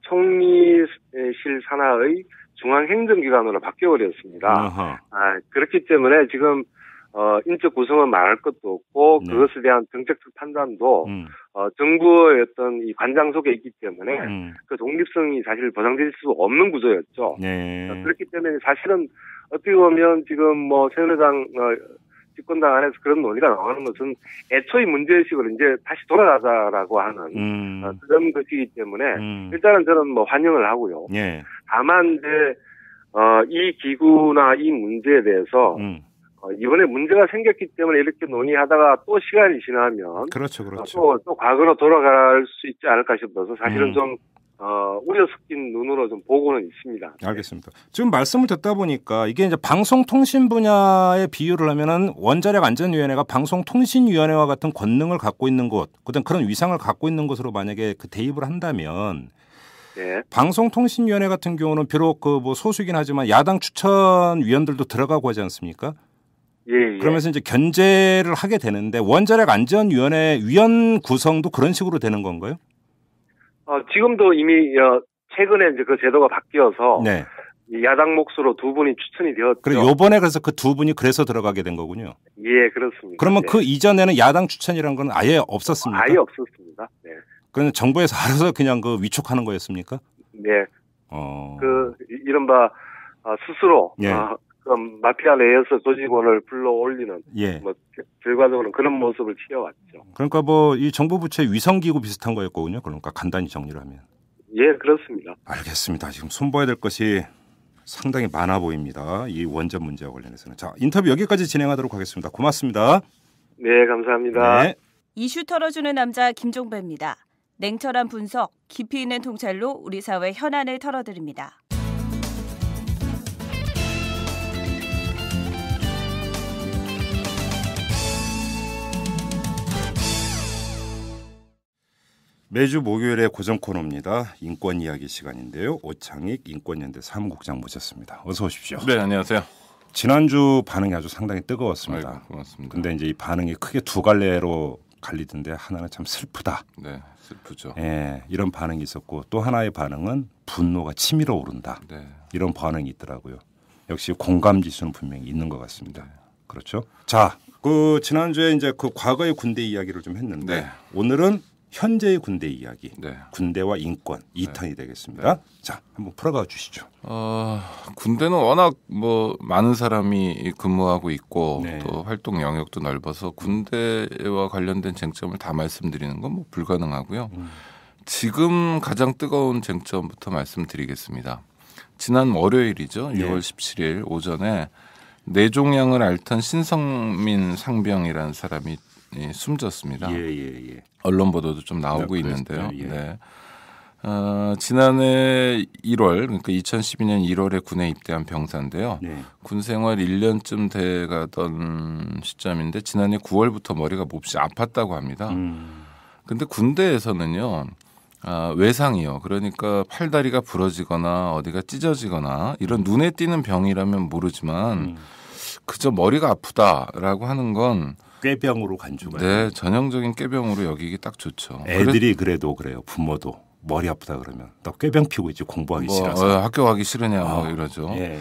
총리실 산하의 중앙행정기관으로 바뀌어버렸습니다. 아 그렇기 때문에 지금 어, 인적 구성은 말할 것도 없고 네. 그것에 대한 정책적 판단도 음. 어, 정부의 어떤 이 관장 속에 있기 때문에 음. 그 독립성이 사실 보장될 수 없는 구조였죠. 네. 어, 그렇기 때문에 사실은 어떻게 보면 지금 뭐 새누리당 어, 집권당 안에서 그런 논의가 나오는 것은 애초에 문제의식을 이제 다시 돌아가자라고 하는 음. 어, 그런 것이기 때문에 음. 일단은 저는 뭐 환영을 하고요. 예. 다만 이제 어, 이 기구나 이 문제에 대해서 음. 어, 이번에 문제가 생겼기 때문에 이렇게 논의하다가 또 시간이 지나면 그렇죠, 그렇죠. 어, 또, 또 과거로 돌아갈 수 있지 않을까 싶어서 사실은 음. 좀 어, 우려 섞인 눈으로 좀 보고는 있습니다. 네. 알겠습니다. 지금 말씀을 듣다 보니까 이게 이제 방송통신 분야의 비유를 하면은 원자력 안전위원회가 방송통신위원회와 같은 권능을 갖고 있는 곳, 그다음 그런 위상을 갖고 있는 곳으로 만약에 그 대입을 한다면 네. 방송통신위원회 같은 경우는 비록 그 뭐 소수긴 하지만 야당 추천 위원들도 들어가고 하지 않습니까? 예, 예. 그러면서 이제 견제를 하게 되는데 원자력 안전위원회 위원 구성도 그런 식으로 되는 건가요? 어, 지금도 이미 어, 최근에 이제 그 제도가 바뀌어서 네. 야당 몫으로 두 분이 추천이 되었죠. 그래 요번에 그래서 그 두 분이 그래서 들어가게 된 거군요. 예, 그렇습니다. 그러면 네. 그 이전에는 야당 추천이라는 건 아예 없었습니다. 아예 없었습니다. 네. 그러면 정부에서 알아서 그냥 그 위촉하는 거였습니까? 네. 어. 그 이른바 어, 스스로 예. 어, 마피아 내에서 조직원을 불러올리는 예. 뭐 결과적으로 그런 모습을 취해왔죠. 그러니까 뭐 이 정부 부채 위성기구 비슷한 거였거든요. 그러니까 간단히 정리를 하면. 예, 그렇습니다. 알겠습니다. 지금 손봐야 될 것이 상당히 많아 보입니다. 이 원전 문제와 관련해서는. 자, 인터뷰 여기까지 진행하도록 하겠습니다. 고맙습니다. 네, 감사합니다. 네. 이슈 털어주는 남자 김종배입니다. 냉철한 분석, 깊이 있는 통찰로 우리 사회 현안을 털어드립니다. 매주 목요일에 고정 코너입니다. 인권 이야기 시간인데요. 오창익 인권연대 사무국장 모셨습니다. 어서 오십시오. 네, 안녕하세요. 지난주 반응이 아주 상당히 뜨거웠습니다. 아이고, 고맙습니다. 근데 이제 이 반응이 크게 두 갈래로 갈리던데 하나는 참 슬프다. 네, 슬프죠. 예, 이런 반응이 있었고 또 하나의 반응은 분노가 치밀어 오른다. 네. 이런 반응이 있더라고요. 역시 공감 지수는 분명히 있는 것 같습니다. 네. 그렇죠. 자, 그 지난주에 이제 그 과거의 군대 이야기를 좀 했는데 네. 오늘은 현재의 군대 이야기, 네. 군대와 인권 이탄이 네. 되겠습니다. 네. 자, 한번 풀어가 주시죠. 어, 군대는 워낙 뭐 많은 사람이 근무하고 있고 네. 또 활동 영역도 넓어서 군대와 관련된 쟁점을 다 말씀드리는 건뭐 불가능하고요. 음. 지금 가장 뜨거운 쟁점부터 말씀드리겠습니다. 지난 월요일이죠. 6월 17일 오전에 내종양을 앓던 신성민 상병이라는 사람이 예, 숨졌습니다. 예, 예, 예. 언론 보도도 좀 나오고 네, 있는데요. 예. 네. 어, 지난해 1월 그러니까 2012년 1월에 군에 입대한 병사인데요. 네. 군 생활 1년쯤 돼가던 시점인데 지난해 9월부터 머리가 몹시 아팠다고 합니다. 음. 근데 군대에서는요. 아, 외상이요. 그러니까 팔다리가 부러지거나 어디가 찢어지거나 이런 음. 눈에 띄는 병이라면 모르지만 음. 그저 머리가 아프다라고 하는 건 꾀병으로 간주가. 네, 전형적인 꾀병으로 여기기 딱 좋죠. 애들이 그래? 그래도 그래요. 부모도 머리 아프다 그러면 너 꾀병 피고 있지 공부하기 뭐, 싫어서 어, 학교 가기 싫으냐 뭐 어, 이러죠. 예.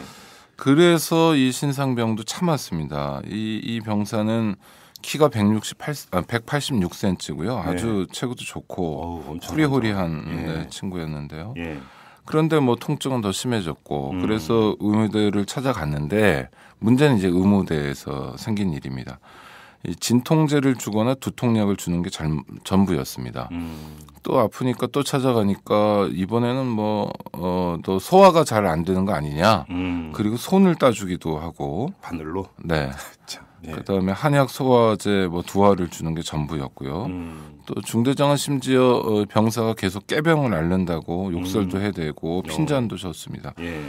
그래서 이 신상병도 참았습니다. 이, 이 병사는 키가 168, 186cm고요. 아, 예. 아주 예. 체구도 좋고 어리호리한 예. 네, 친구였는데요. 예. 그런데 뭐 통증은 더 심해졌고 음. 그래서 의무대를 찾아갔는데 문제는 이제 의무대에서 생긴 일입니다. 진통제를 주거나 두통약을 주는 게 잘, 전부였습니다. 음. 또 아프니까 또 찾아가니까 이번에는 뭐, 어, 또 소화가 잘 안 되는 거 아니냐. 음. 그리고 손을 따주기도 하고. 바늘로? 네. 네. 그 다음에 한약 소화제 뭐 두화를 주는 게 전부였고요. 음. 또 중대장은 심지어 어, 병사가 계속 깨병을 앓는다고 욕설도 음. 해대고 어. 핀잔도 줬습니다. 예.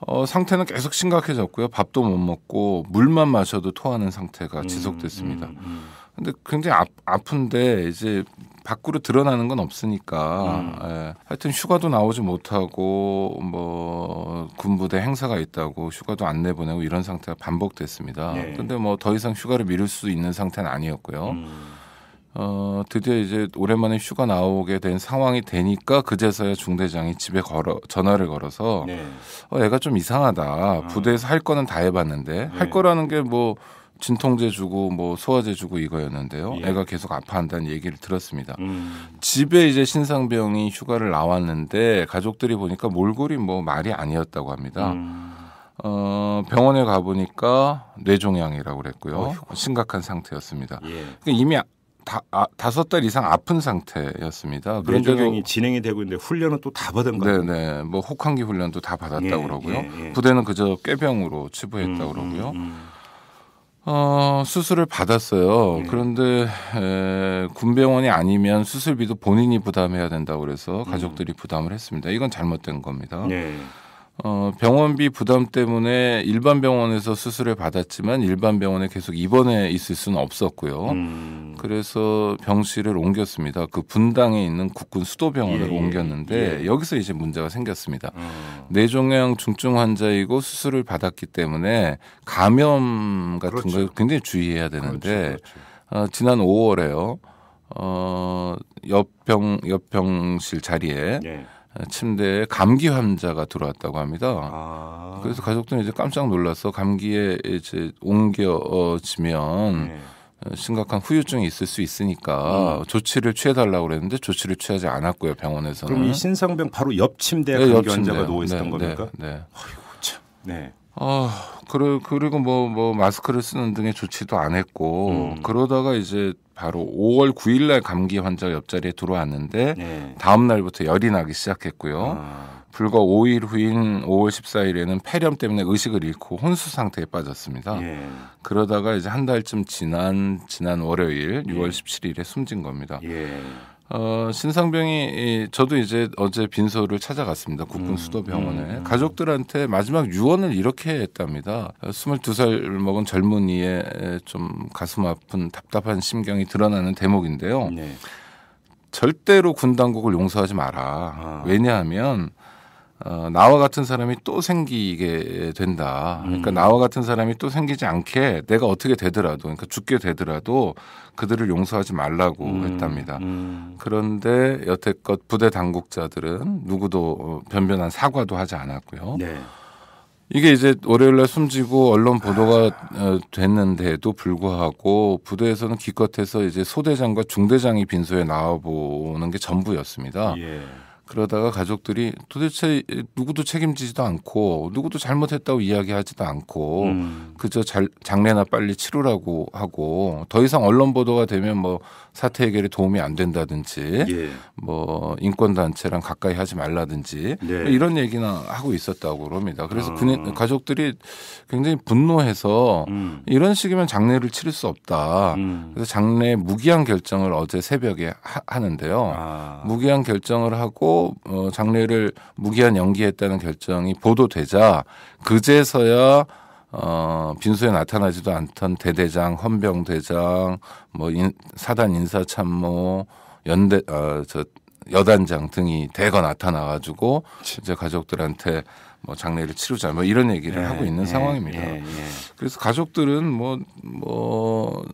어, 상태는 계속 심각해졌고요. 밥도 못 먹고 물만 마셔도 토하는 상태가 음, 지속됐습니다. 음, 음. 근데 굉장히 아, 픈데 이제 밖으로 드러나는 건 없으니까 음. 예. 하여튼 휴가도 나오지 못하고 뭐 군부대 행사가 있다고 휴가도 안 내보내고 이런 상태가 반복됐습니다. 네. 근데 뭐 더 이상 휴가를 미룰 수 있는 상태는 아니었고요. 음. 어, 드디어 이제 오랜만에 휴가 나오게 된 상황이 되니까 그제서야 중대장이 집에 걸어 전화를 걸어서 네. 어, 애가 좀 이상하다. 아. 부대에서 할 거는 다 해봤는데 네. 할 거라는 게 뭐 진통제 주고 뭐 소화제 주고 이거였는데요. 예. 애가 계속 아파한다는 얘기를 들었습니다. 음. 집에 이제 신상병이 휴가를 나왔는데 가족들이 보니까 몰골이 뭐 말이 아니었다고 합니다. 음. 어, 병원에 가보니까 뇌종양이라고 그랬고요. 어휴. 심각한 상태였습니다. 예. 그러니까 이미 다, 아, 다섯 달 이상 아픈 상태였습니다. 면접이 진행이 되고 있는데 훈련은 또 다 받은 거예요. 네네. 네. 뭐 혹한기 훈련도 다 받았다고 예, 그러고요. 예, 예. 부대는 그저 꾀병으로 치부했다고 음, 음 그러고요. 음, 음. 어, 수술을 받았어요. 예. 그런데 에, 군병원이 아니면 수술비도 본인이 부담해야 된다고 그래서 음. 가족들이 부담을 했습니다. 이건 잘못된 겁니다. 네. 어, 병원비 부담 때문에 일반 병원에서 수술을 받았지만 일반 병원에 계속 입원해 있을 수는 없었고요. 음. 그래서 병실을 옮겼습니다. 그 분당에 있는 국군 수도병원을 예, 예, 옮겼는데 예. 여기서 이제 문제가 생겼습니다. 음. 뇌종양 중증 환자이고 수술을 받았기 때문에 감염 같은 그렇죠. 걸 굉장히 주의해야 되는데 그렇죠, 그렇죠. 어, 지난 5월에요. 어, 옆병 옆병실 자리에 예. 침대에 감기 환자가 들어왔다고 합니다. 아. 그래서 가족들은 이제 깜짝 놀라서 감기에 이제 옮겨지면 네. 심각한 후유증이 있을 수 있으니까 음. 조치를 취해달라고 그랬는데 조치를 취하지 않았고요 병원에서는. 그럼 이 신상병 바로 옆 침대에 네, 감기 옆침대 환자가 누워 있었던 네, 네, 겁니까? 네. 네. 아이고 참. 네. 아, 그래, 그리고 뭐, 뭐, 마스크를 쓰는 등의 조치도 안 했고, 음. 그러다가 이제 바로 5월 9일날 감기 환자 옆자리에 들어왔는데, 네. 다음날부터 열이 나기 시작했고요. 아. 불과 5일 후인 5월 14일에는 폐렴 때문에 의식을 잃고 혼수 상태에 빠졌습니다. 예. 그러다가 이제 한 달쯤 지난, 지난 월요일, 6월 예. 17일에 숨진 겁니다. 예. 어, 신상병이 저도 이제 어제 빈소를 찾아갔습니다. 국군 음, 수도병원에 음, 음, 가족들한테 마지막 유언을 이렇게 했답니다. 22살 먹은 젊은이의 좀 가슴 아픈 답답한 심경이 드러나는 대목인데요. 네. 절대로 군 당국을 용서하지 마라. 아. 왜냐하면 어, 나와 같은 사람이 또 생기게 된다. 그러니까 음. 나와 같은 사람이 또 생기지 않게 내가 어떻게 되더라도, 그러니까 죽게 되더라도 그들을 용서하지 말라고 음. 했답니다. 음. 그런데 여태껏 부대 당국자들은 누구도 어, 변변한 사과도 하지 않았고요. 네. 이게 이제 월요일날 숨지고 언론 보도가 아. 됐는데도 불구하고 부대에서는 기껏해서 이제 소대장과 중대장이 빈소에 나와보는 게 전부였습니다. 예. 그러다가 가족들이 도대체 누구도 책임지지도 않고 누구도 잘못했다고 이야기하지도 않고 음. 그저 잘, 장례나 빨리 치르라고 하고 더 이상 언론 보도가 되면 뭐 사태 해결에 도움이 안 된다든지 예. 뭐 인권 단체랑 가까이 하지 말라든지 네. 뭐 이런 얘기나 하고 있었다고 그럽니다 그래서 아. 군인 가족들이 굉장히 분노해서 음. 이런 식이면 장례를 치를 수 없다. 음. 그래서 장례 무기한 결정을 어제 새벽에 하, 는데요 아. 무기한 결정을 하고 어, 장례를 무기한 연기했다는 결정이 보도되자 그제서야 어, 빈소에 나타나지도 않던 대대장, 헌병대장, 뭐 인, 사단 인사참모, 연대 어, 저 여단장 등이 대거 나타나 가지고 이제 가족들한테 뭐 장례를 치르자 뭐 이런 얘기를 네, 하고 있는 네, 상황입니다. 네, 그래서 가족들은 뭐뭐 뭐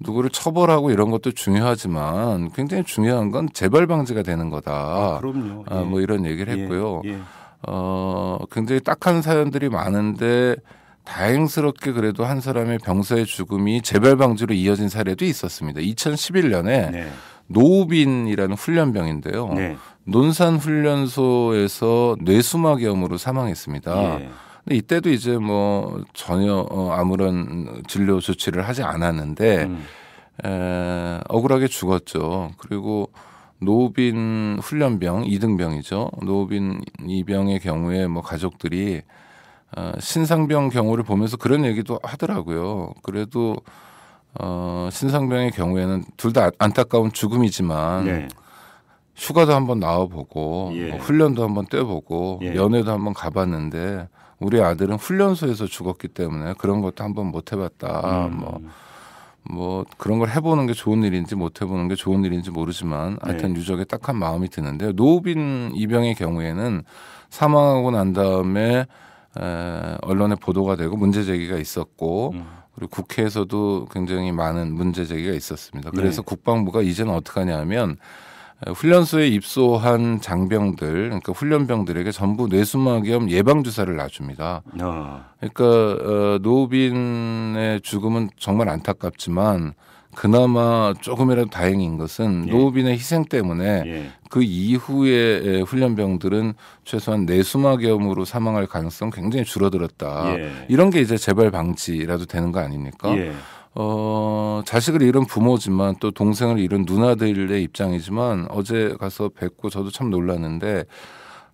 누구를 처벌하고 이런 것도 중요하지만 굉장히 중요한 건 재발 방지가 되는 거다. 아, 그럼요. 아, 뭐 이런 얘기를 했고요. 어, 굉장히 딱한 사연들이 많은데 다행스럽게 그래도 한 사람의 병사의 죽음이 재발 방지로 이어진 사례도 있었습니다. 2011년에 네. 노우빈이라는 훈련병인데요. 네. 논산 훈련소에서 뇌수막염으로 사망했습니다. 네. 근데 이때도 이제 뭐 전혀 어, 아무런 진료 조치를 하지 않았는데 음. 에, 억울하게 죽었죠. 그리고 노우빈 훈련병 2등병이죠 노우빈 이병의 경우에 뭐 가족들이 어, 신상병 경우를 보면서 그런 얘기도 하더라고요. 그래도 어, 신상병의 경우에는 둘 다 안타까운 죽음이지만 네. 휴가도 한번 나와보고 예. 뭐 훈련도 한번 떼보고 예. 연애도 한번 가봤는데 우리 아들은 훈련소에서 죽었기 때문에 그런 것도 한번 못 해봤다. 음. 뭐. 뭐 그런 걸 해보는 게 좋은 일인지 못 해보는 게 좋은 일인지 모르지만 네. 하여튼 네. 유족의 딱한 마음이 드는데 노후빈 이병의 경우에는 사망하고 난 다음에 에, 언론에 보도가 되고 문제 제기가 있었고 음. 그리고 국회에서도 굉장히 많은 문제 제기가 있었습니다. 네. 그래서 네. 국방부가 이제는 어떻게 하냐면 훈련소에 입소한 장병들, 그러니까 훈련병들에게 전부 뇌수막 염 예방 주사를 놔줍니다. 어. 그러니까 어, 노빈의 죽음은 정말 안타깝지만 그나마 조금이라도 다행인 것은 예. 노후빈의 희생 때문에 예. 그 이후에 훈련병들은 최소한 내수막염으로 사망할 가능성 굉장히 줄어들었다. 예. 이런 게 이제 재발 방지라도 되는 거 아닙니까? 예. 어, 자식을 잃은 부모지만 또 동생을 잃은 누나들의 입장이지만 어제 가서 뵙고 저도 참 놀랐는데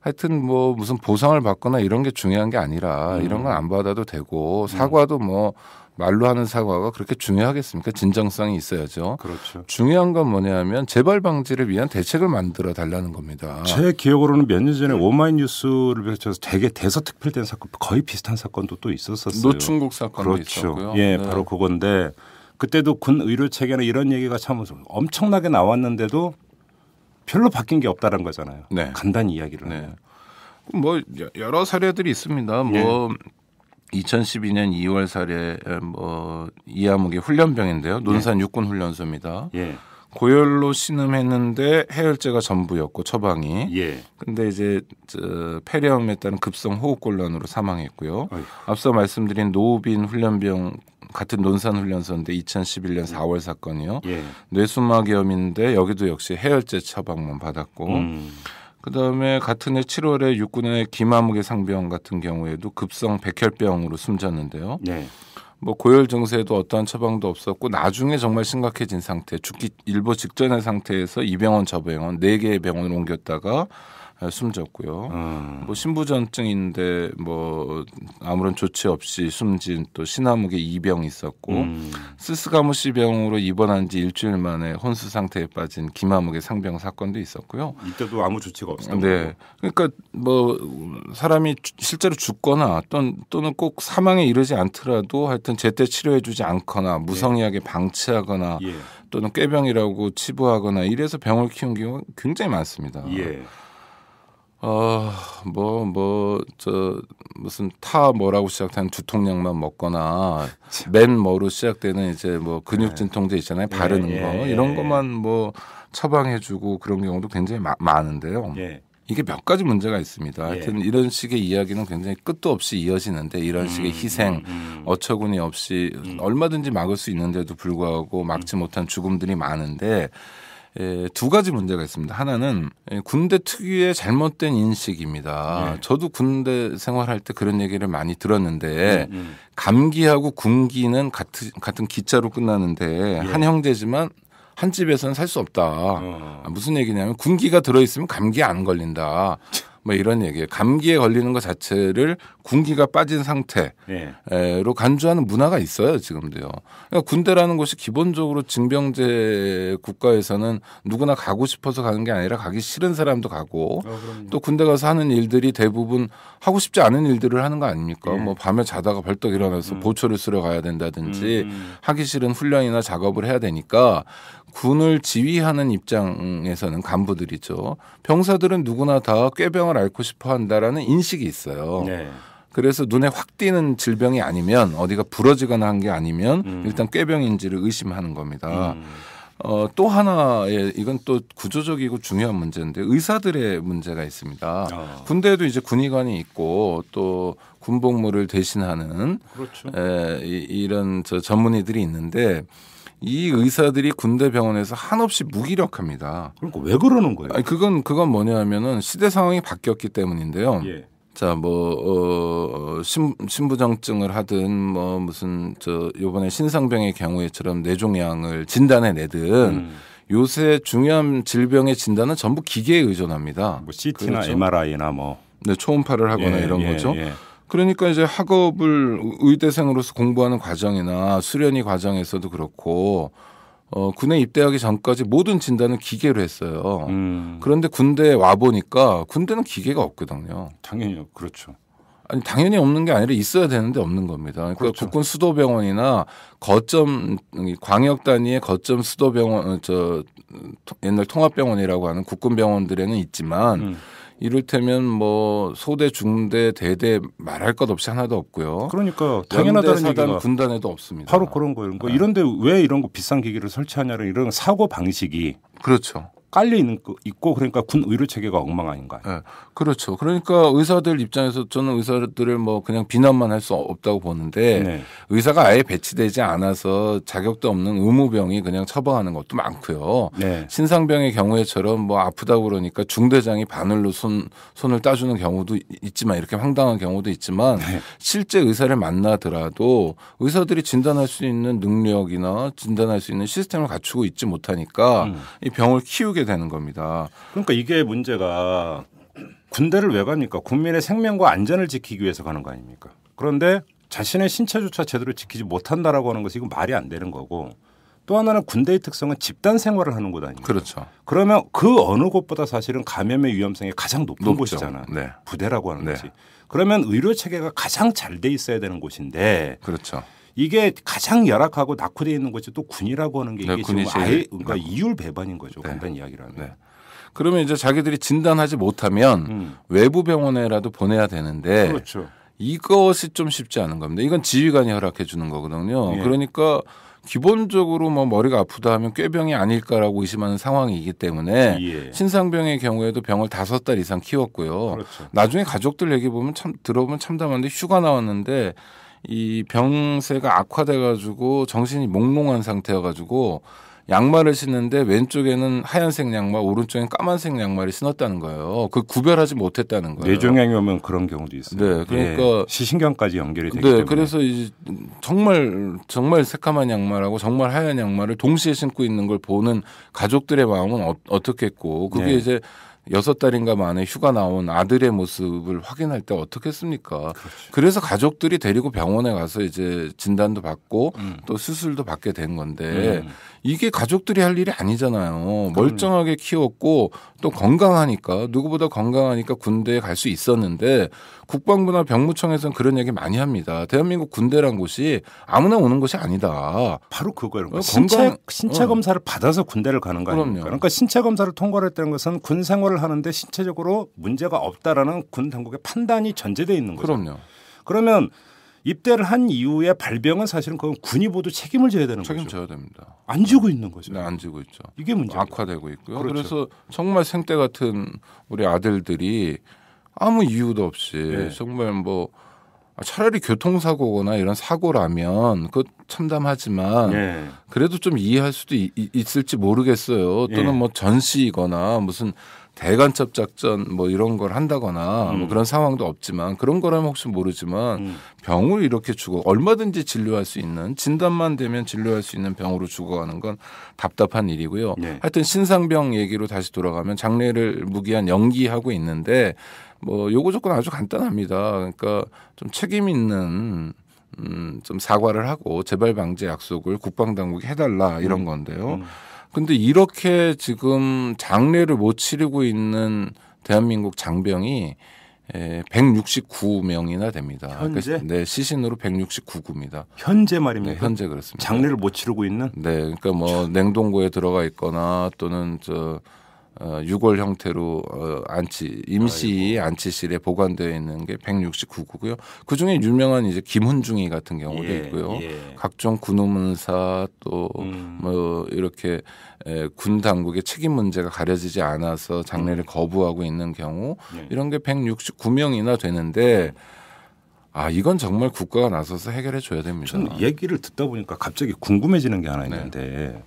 하여튼 뭐 무슨 보상을 받거나 이런 게 중요한 게 아니라 음. 이런 건 안 받아도 되고 음. 사과도 음. 뭐 말로 하는 사과가 그렇게 중요하겠습니까? 진정성이 있어야죠. 그렇죠. 중요한 건 뭐냐면 하 재발 방지를 위한 대책을 만들어 달라는 겁니다. 제 기억으로는 몇 년 전에 오마이뉴스를 비롯해서 되게 대서특필된 사건 거의 비슷한 사건도 또 있었었어요. 노충국 사건도 그렇죠. 있었고요. 예, 네. 바로 그건데 그때도 군 의료 체계나 이런 얘기가 참 엄청나게 나왔는데도 별로 바뀐 게 없다는 거잖아요. 네. 간단히 이야기를 네. 뭐 여러 사례들이 있습니다. 뭐 예. 2012년 2월 살에 뭐 이하목의 훈련병인데요. 논산 예. 육군 훈련소입니다. 예. 고열로 신음했는데 해열제가 전부였고 처방이. 예. 근데 이제 저 폐렴에 따른 급성 호흡곤란으로 사망했고요. 어이. 앞서 말씀드린 노우빈 훈련병 같은 논산 훈련소인데 2011년 4월 사건이요. 예. 뇌수막염인데 여기도 역시 해열제 처방만 받았고. 음. 그다음에 같은 해 7월에 육군의 김아무개 상병 같은 경우에도 급성 백혈병으로 숨졌는데요. 네. 뭐 고열 증세도 어떠한 처방도 없었고 나중에 정말 심각해진 상태, 죽기 일보 직전의 상태에서 이병원 저병원 네 개의 병원을 옮겼다가 아, 숨졌고요. 음. 뭐 신부전증인데 뭐 아무런 조치 없이 숨진 또 시나무계 이병 있었고 음. 스스가무시 병으로 입원한 지 일주일 만에 혼수 상태에 빠진 김암무의 상병 사건도 있었고요. 이때도 아무 조치가 없었던 네. 그러니까 뭐 사람이 실제로 죽거나 또는, 또는 꼭 사망에 이르지 않더라도 하여튼 제때 치료해주지 않거나 예. 무성의하게 방치하거나 예. 또는 꾀병이라고 치부하거나 이래서 병을 키운 경우 굉장히 많습니다. 예. 아뭐뭐저 무슨 타 뭐라고 시작하는 두통약만 먹거나 맨 뭐로 시작되는 이제 뭐 근육 네. 진통제 있잖아요 바르는 예, 예, 거 예. 이런 것만 뭐 처방해주고 그런 경우도 굉장히 마, 많은데요. 예. 이게 몇 가지 문제가 있습니다. 예. 하여튼 이런 식의 이야기는 굉장히 끝도 없이 이어지는데 이런 식의 음, 희생 음, 음. 어처구니 없이 얼마든지 막을 수 있는데도 불구하고 막지 못한 죽음들이 많은데 예, 두 가지 문제가 있습니다. 하나는 군대 특유의 잘못된 인식입니다. 네. 저도 군대 생활할 때 그런 얘기를 많이 들었는데 네, 네. 감기하고 군기는 같은 같은 기자로 끝나는데 예. 한 형제지만 한 집에서는 살 수 없다. 어. 무슨 얘기냐면 군기가 들어있으면 감기 안 걸린다. 뭐 이런 얘기예요. 감기에 걸리는 것 자체를 군기가 빠진 상태로 네. 간주하는 문화가 있어요 지금도요. 그러니까 군대라는 곳이 기본적으로 징병제 국가에서는 누구나 가고 싶어서 가는 게 아니라 가기 싫은 사람도 가고 어, 또 군대 가서 하는 일들이 대부분 하고 싶지 않은 일들을 하는 거 아닙니까? 네. 뭐 밤에 자다가 벌떡 일어나서 음. 보초를 쓰러 가야 된다든지 음, 음. 하기 싫은 훈련이나 작업을 해야 되니까 군을 지휘하는 입장에서는 간부들이죠. 병사들은 누구나 다 꾀병을 앓고 싶어 한다라는 인식이 있어요. 네. 그래서 눈에 확 띄는 질병이 아니면 어디가 부러지거나 한 게 아니면 음. 일단 꾀병인지를 의심하는 겁니다. 음. 어, 또 하나의 이건 또 구조적이고 중요한 문제인데 의사들의 문제가 있습니다. 아. 군대에도 이제 군의관이 있고 또 군복무를 대신하는 그렇죠. 에, 이, 이런 저 전문의들이 있는데 이 의사들이 군대 병원에서 한없이 무기력합니다. 그러니까 왜 그러는 거예요? 아니, 그건 그건 뭐냐면은 하 시대 상황이 바뀌었기 때문인데요. 예. 자, 뭐, 어, 신, 신부정증을 하든, 뭐, 무슨, 저, 요번에 신상병의 경우에처럼 뇌종양을 진단해 내든, 음. 요새 중요한 질병의 진단은 전부 기계에 의존합니다. 뭐, CT나 그렇죠? MRI나 뭐. 네, 초음파를 하거나 예, 이런 예, 거죠. 예. 그러니까 이제 학업을 의대생으로서 공부하는 과정이나 수련의 과정에서도 그렇고 어, 군에 입대하기 전까지 모든 진단은 기계로 했어요. 음. 그런데 군대에 와 보니까 군대는 기계가 없거든요. 당연히 그렇죠. 아니 당연히 없는 게 아니라 있어야 되는데 없는 겁니다. 그러니까 그렇죠. 국군 수도병원이나 거점 광역 단위의 거점 수도병원 어, 저 옛날 통합병원이라고 하는 국군 병원들에는 있지만 음. 이를테면 뭐 소대 중대 대대 말할 것 없이 하나도 없고요. 그러니까 당연하다는 얘기가 군단에도 없습니다. 바로 그런 거예요. 그러니까 네. 이런데 왜 이런 거 비싼 기기를 설치하냐는 이런 사고 방식이 그렇죠. 깔려 있는 있고 그러니까 군 의료 체계가 엉망 아닌가요? 네, 그렇죠. 그러니까 의사들 입장에서 저는 의사들을 뭐 그냥 비난만 할 수 없다고 보는데 네. 의사가 아예 배치되지 않아서 자격도 없는 의무병이 그냥 처방하는 것도 많고요. 네. 신상병의 경우에처럼 뭐 아프다고 그러니까 중대장이 바늘로 손 손을 따주는 경우도 있지만 이렇게 황당한 경우도 있지만 네. 실제 의사를 만나더라도 의사들이 진단할 수 있는 능력이나 진단할 수 있는 시스템을 갖추고 있지 못하니까 음. 이 병을 키우게 되는 겁니다. 그러니까 이게 문제가 군대를 왜 갑니까? 국민의 생명과 안전을 지키기 위해서 가는 거 아닙니까? 그런데 자신의 신체조차 제대로 지키지 못한다라고 하는 것이 이건 말이 안 되는 거고 또 하나는 군대의 특성은 집단 생활을 하는 곳 아닙니까? 그렇죠. 그러면 그 어느 곳보다 사실은 감염의 위험성이 가장 높은 높죠. 곳이잖아. 네. 부대라고 하는 네. 것이. 그러면 의료 체계가 가장 잘 돼 있어야 되는 곳인데 그렇죠. 이게 가장 열악하고 낙후되어 있는 것이 또 군이라고 하는 게 네, 이게 네, 지금 아예 그러니까 낙 이율 배반인 거죠. 네. 간단히 이야기를 하면. 네. 그러면 이제 자기들이 진단하지 못하면 음. 외부 병원에라도 보내야 되는데 그렇죠. 이것이 좀 쉽지 않은 겁니다. 이건 지휘관이 허락해 주는 거거든요. 예. 그러니까 기본적으로 뭐 머리가 아프다 하면 꾀병이 아닐까라고 의심하는 상황이기 때문에 예. 신상병의 경우에도 병을 다섯 달 이상 키웠고요. 그렇죠. 나중에 가족들 얘기 보면 참 들어보면 참담한데 휴가 나왔는데 이 병세가 악화돼가지고 정신이 몽롱한 상태여가지고 양말을 신는데 왼쪽에는 하얀색 양말, 오른쪽에는 까만색 양말을 신었다는 거예요. 그 구별하지 못했다는 거예요. 뇌종양이 오면 그런 경우도 있어요. 네, 그러니까 네, 시신경까지 연결이 되기 네, 때문에. 그래서 이 정말 정말 새까만 양말하고 정말 하얀 양말을 동시에 신고 있는 걸 보는 가족들의 마음은 어, 떻겠고 그게 네. 이제 여섯 달인가 만에 휴가 나온 아들의 모습을 확인할 때 어떻겠습니까? 그렇지. 그래서 가족들이 데리고 병원에 가서 이제 진단도 받고 음. 또 수술도 받게 된 건데 음. 이게 가족들이 할 일이 아니잖아요. 멀쩡하게 키웠고 또 건강하니까 누구보다 건강하니까 군대에 갈 수 있었는데 국방부나 병무청에서는 그런 얘기 많이 합니다. 대한민국 군대란 곳이 아무나 오는 곳이 아니다. 바로 그거예요. 그러니까 어, 신체 건강, 신체 어. 검사를 받아서 군대를 가는 거 아닙니까? 그럼요. 그러니까 신체 검사를 통과를 했다는 것은 군 생활을 하는데 신체적으로 문제가 없다라는 군 당국의 판단이 전제되어 있는 거죠. 그럼요. 그러면 입대를 한 이후에 발병은 사실은 그건 군이 모두 책임을 져야 되는 책임 거죠. 책임져야 됩니다. 안 지고 있는 거죠. 네, 안 지고 있죠. 이게 문제. 악화되고 있고요. 그렇죠. 그래서 정말 생때 같은 우리 아들들이 아무 이유도 없이 네. 정말 뭐 차라리 교통사고거나 이런 사고라면 그 참담하지만 네. 그래도 좀 이해할 수도 있, 을지 모르겠어요. 또는 네. 뭐 전시이거나 무슨 대간첩 작전 뭐 이런 걸 한다거나 뭐 음. 뭐 그런 상황도 없지만 그런 거라면 혹시 모르지만 음. 병을 이렇게 주고 얼마든지 진료할 수 있는 진단만 되면 진료할 수 있는 병으로 죽어가는 건 답답한 일이고요. 네. 하여튼 신상병 얘기로 다시 돌아가면 장례를 무기한 연기하고 있는데 뭐 요거 조건 아주 간단합니다. 그러니까 좀 책임 있는 음, 좀 사과를 하고 재발 방지 약속을 국방 당국이 해달라 이런 음. 건데요. 음. 근데 이렇게 지금 장례를 못 치르고 있는 대한민국 장병이 에 169명이나 됩니다. 그러니까 현재 그러니까, 네 시신으로 169구입니다. 현재 말입니다. 네, 현재 그렇습니다. 장례를 못 치르고 있는? 네, 그러니까 뭐 냉동고에 들어가 있거나 또는 저 어, 유골 형태로 어, 안치 임시 아이고. 안치실에 보관되어 있는 게 169구고요. 그 중에 유명한 이제 김훈중이 같은 경우도 예, 있고요. 예. 각종 군의문사 또뭐 음. 뭐 이렇게 에, 군 당국의 책임 문제가 가려지지 않아서 장례를 음. 거부하고 있는 경우 예. 이런 게 169명이나 되는데. 아 이건 정말 국가가 나서서 해결해 줘야 됩니다. 저는 얘기를 듣다 보니까 갑자기 궁금해지는 게 하나 네. 있는데 네.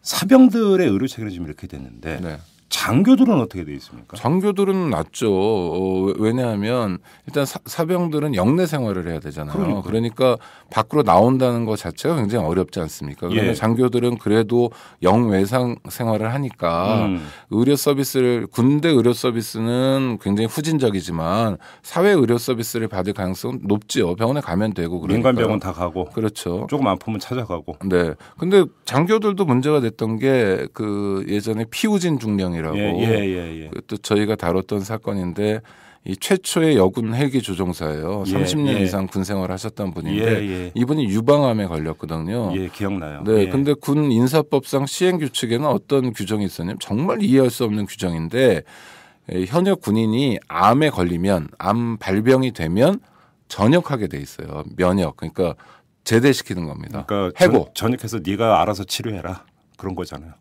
사병들의 의료 체계는 지금 이렇게 됐는데 네. 장교들은 어떻게 돼 있습니까? 장교들은 낮죠. 어, 왜냐하면 일단 사, 병들은 영내 생활을 해야 되잖아요. 그러니까. 그러니까 밖으로 나온다는 것 자체가 굉장히 어렵지 않습니까? 그러면 예. 장교들은 그래도 영외상 생활을 하니까 음. 의료 서비스를 군대 의료 서비스는 굉장히 후진적이지만 사회 의료 서비스를 받을 가능성은 높지요. 병원에 가면 되고 그러니까. 민간 병원 다 가고. 그렇죠. 조금 아프면 찾아가고. 네. 근데 장교들도 문제가 됐던 게 그 예전에 피우진 중령이라고 예, 예, 예, 예. 또 저희가 다뤘던 사건인데 이 최초의 여군 헬기 조종사예요. 예, 30년 예. 이상 군 생활을 하셨던 분인데 예, 예. 이분이 유방암에 걸렸거든요. 예, 기억나요. 네, 예. 근데 군 인사법상 시행 규칙에는 어떤 규정이 있었냐면 정말 이해할 수 없는 규정인데 예, 현역 군인이 암에 걸리면 암 발병이 되면 전역하게 돼 있어요. 면역. 그러니까 제대시키는 겁니다. 그러니까 해고. 전, 전역해서 네가 알아서 치료해라. 그런 거잖아요.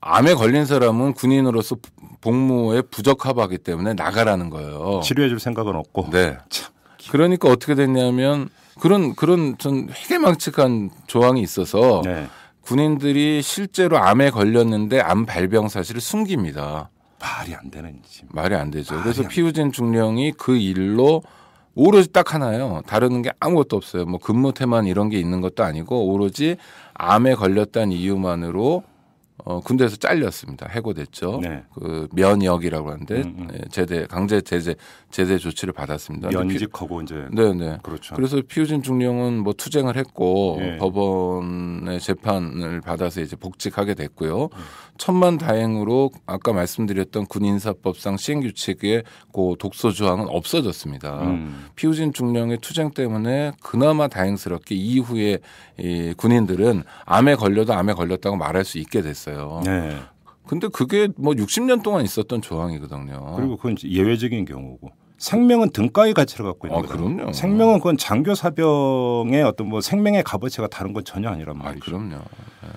암에 걸린 사람은 군인으로서 복무에 부적합하기 때문에 나가라는 거예요. 치료해줄 생각은 없고. 네. 참. 그러니까 어떻게 됐냐면 그런 그런 전회계망측한 조항이 있어서 네. 군인들이 실제로 암에 걸렸는데 암 발병 사실을 숨깁니다. 말이 안 되는 지 말이 안 되죠. 말이 그래서 안 피우진 중령이 그 일로 오로지 딱 하나요. 다른 게 아무것도 없어요. 뭐 근무 태만 이런 게 있는 것도 아니고 오로지 암에 걸렸다는 이유만으로 어, 군대에서 잘렸습니다. 해고됐죠. 네. 그 면역이라고 하는데 음, 음. 예, 제대 강제 제재 제재 조치를 받았습니다. 면직하고 피, 이제 네네 그렇죠. 그래서 피우진 중령은 뭐 투쟁을 했고 예. 법원의 재판을 받아서 이제 복직하게 됐고요. 음. 천만 다행으로 아까 말씀드렸던 군인사법상 시행규칙의 그 독소 조항은 없어졌습니다. 음. 피우진 중령의 투쟁 때문에 그나마 다행스럽게 이후에 이 군인들은 암에 걸려도 암에 걸렸다고 말할 수 있게 됐어요. 네. 근데 그게 뭐 60년 동안 있었던 조항이거든요. 그리고 그건 예외적인 경우고. 생명은 등가의 가치를 갖고 아, 있는 아, 거예요. 생명은 그건 장교 사병의 어떤 뭐 생명의 값어치가 다른 건 전혀 아니란 아, 말이죠. 아, 그럼요. 네.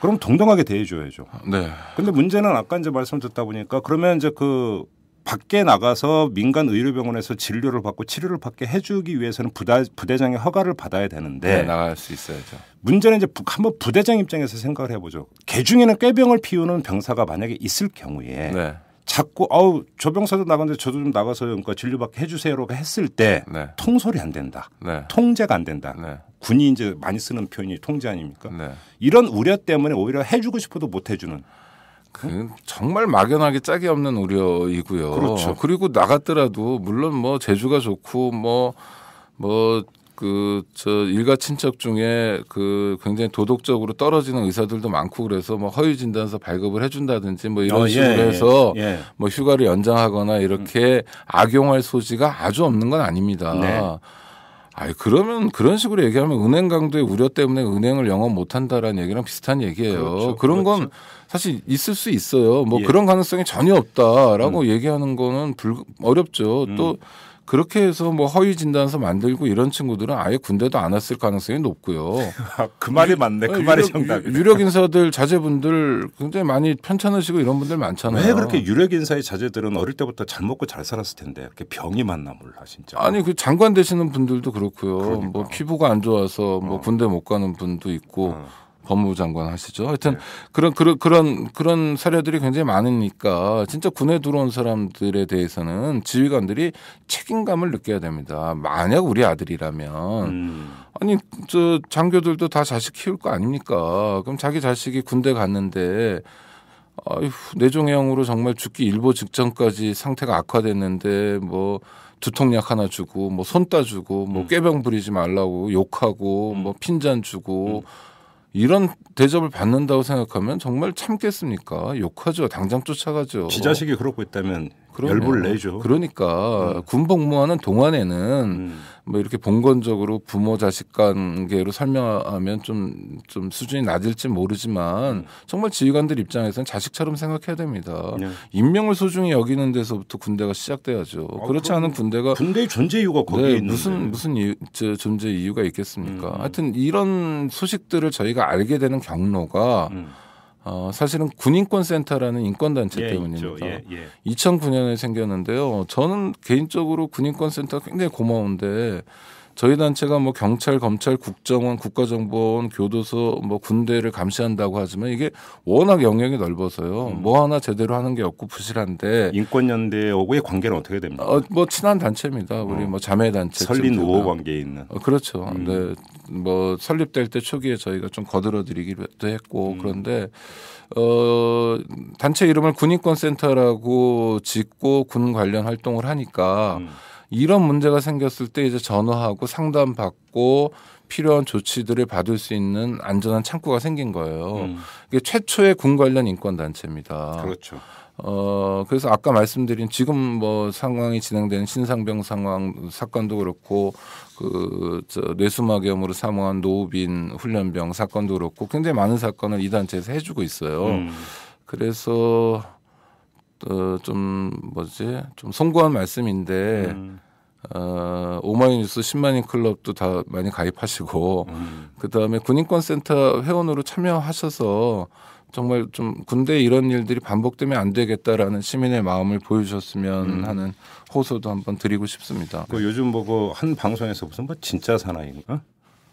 그럼 동등하게 대해줘야죠. 아, 네. 근데 문제는 아까 이제 말씀 듣다 보니까 그러면 이제 그 밖에 나가서 민간 의료병원에서 진료를 받고 치료를 받게 해주기 위해서는 부대, 부대장의 허가를 받아야 되는데 네, 나갈 수 있어야죠. 문제는 이제 한번 부대장 입장에서 생각을 해보죠. 개 중에는 꾀병을 피우는 병사가 만약에 있을 경우에 네. 자꾸 아우 저 병사도 나가는데 저도 좀 나가서 그러니까 진료받게 해주세요라고 했을 때 네. 통솔이 안 된다, 네. 통제가 안 된다. 네. 군이 이제 많이 쓰는 표현이 통제 아닙니까? 네. 이런 우려 때문에 오히려 해주고 싶어도 못 해주는. 그 정말 막연하게 짝이 없는 우려이고요. 그렇죠. 그리고 나갔더라도 물론 뭐 재주가 좋고 뭐 뭐 그 저 일가 친척 중에 그 굉장히 도덕적으로 떨어지는 의사들도 많고 그래서 뭐 허위 진단서 발급을 해준다든지 뭐 이런 어, 예, 식으로 예, 해서 예, 뭐 휴가를 연장하거나 이렇게 음. 악용할 소지가 아주 없는 건 아닙니다. 네. 아이 그러면 그런 식으로 얘기하면 은행 강도의 우려 때문에 은행을 영업 못한다라는 얘기랑 비슷한 얘기예요. 그렇죠, 그런건 그렇죠. 사실 있을 수 있어요. 뭐 예. 그런 가능성이 전혀 없다라고 음. 얘기하는 거는 불, 어렵죠. 음. 또 그렇게 해서 뭐 허위 진단서 만들고 이런 친구들은 아예 군대도 안 왔을 가능성이 높고요. [laughs] 아, 그 말이 맞네. 그 어, 유력, 말이 정답. 유력 인사들 자제분들 굉장히 많이 편찮으시고 이런 분들 많잖아요. 왜 그렇게 유력 인사의 자제들은 어릴 때부터 잘 먹고 잘 살았을 텐데 그렇게 병이 맞나 몰라 진짜. 아니 그 장관 되시는 분들도 그렇고요. 그러니까. 뭐 피부가 안 좋아서 뭐 군대 못 가는 분도 있고. 어. 법무부 장관 하시죠. 하여튼 네. 그런 그런 그런 그런 사례들이 굉장히 많으니까 진짜 군에 들어온 사람들에 대해서는 지휘관들이 책임감을 느껴야 됩니다. 만약 우리 아들이라면 음. 아니 저 장교들도 다 자식 키울 거 아닙니까? 그럼 자기 자식이 군대 갔는데 아휴 내종양으로 정말 죽기 일보 직전까지 상태가 악화됐는데 뭐 두통약 하나 주고 뭐 손 따주고 뭐 음. 꾀병 부리지 말라고 욕하고 음. 뭐 핀잔 주고 음. 이런 대접을 받는다고 생각하면 정말 참겠습니까? 욕하죠. 당장 쫓아가죠. 지자식이 그러고 있다면 그러네요. 열불 내죠. 그러니까 음. 군복무하는 동안에는 음. 뭐 이렇게 봉건적으로 부모 자식 관계로 설명하면 좀 좀 수준이 낮을지 모르지만 음. 정말 지휘관들 입장에서는 자식처럼 생각해야 됩니다. 네. 인명을 소중히 여기는 데서부터 군대가 시작돼야죠. 아, 그렇지 않은 군대가 군대의 존재 이유가 거기에 네, 있는 무슨 무슨 이유, 존재 이유가 있겠습니까? 음. 하여튼 이런 소식들을 저희가 알게 되는 경로가 음. 어, 사실은 군인권센터라는 인권단체 예, 때문입니다. 예, 예. 2009년에 생겼는데요. 저는 개인적으로 군인권센터 굉장히 고마운데 저희 단체가 뭐 경찰, 검찰, 국정원, 국가정보원, 교도소, 뭐 군대를 감시한다고 하지만 이게 워낙 영역이 넓어서요. 음. 뭐 하나 제대로 하는 게 없고 부실한데 인권연대하고의 관계는 어떻게 됩니까? 어, 뭐 친한 단체입니다. 우리 어. 뭐 자매 단체. 설립 우호 관계에 있는. 어, 그렇죠. 음. 네. 뭐 설립될 때 초기에 저희가 좀 거들어드리기도 했고 음. 그런데 어 단체 이름을 군인권센터라고 짓고 군 관련 활동을 하니까. 음. 이런 문제가 생겼을 때 이제 전화하고 상담받고 필요한 조치들을 받을 수 있는 안전한 창구가 생긴 거예요. 음. 이게 최초의 군 관련 인권 단체입니다. 그렇죠. 어 그래서 아까 말씀드린 지금 뭐 상황이 진행되는 신상병 상황 사건도 그렇고 그저 뇌수막염으로 사망한 노우빈 훈련병 사건도 그렇고 굉장히 많은 사건을 이 단체에서 해주고 있어요. 음. 그래서 어, 좀 뭐지 좀 송구한 말씀인데 음. 어, 오마이뉴스 10만인 클럽도 다 많이 가입하시고 음. 그 다음에 군인권센터 회원으로 참여하셔서 정말 좀 군대 이런 일들이 반복되면 안 되겠다라는 시민의 마음을 보여주셨으면 음. 하는 호소도 한번 드리고 싶습니다. 그 요즘 뭐한 그 방송에서 무슨 뭐 진짜 사나이인가? 어?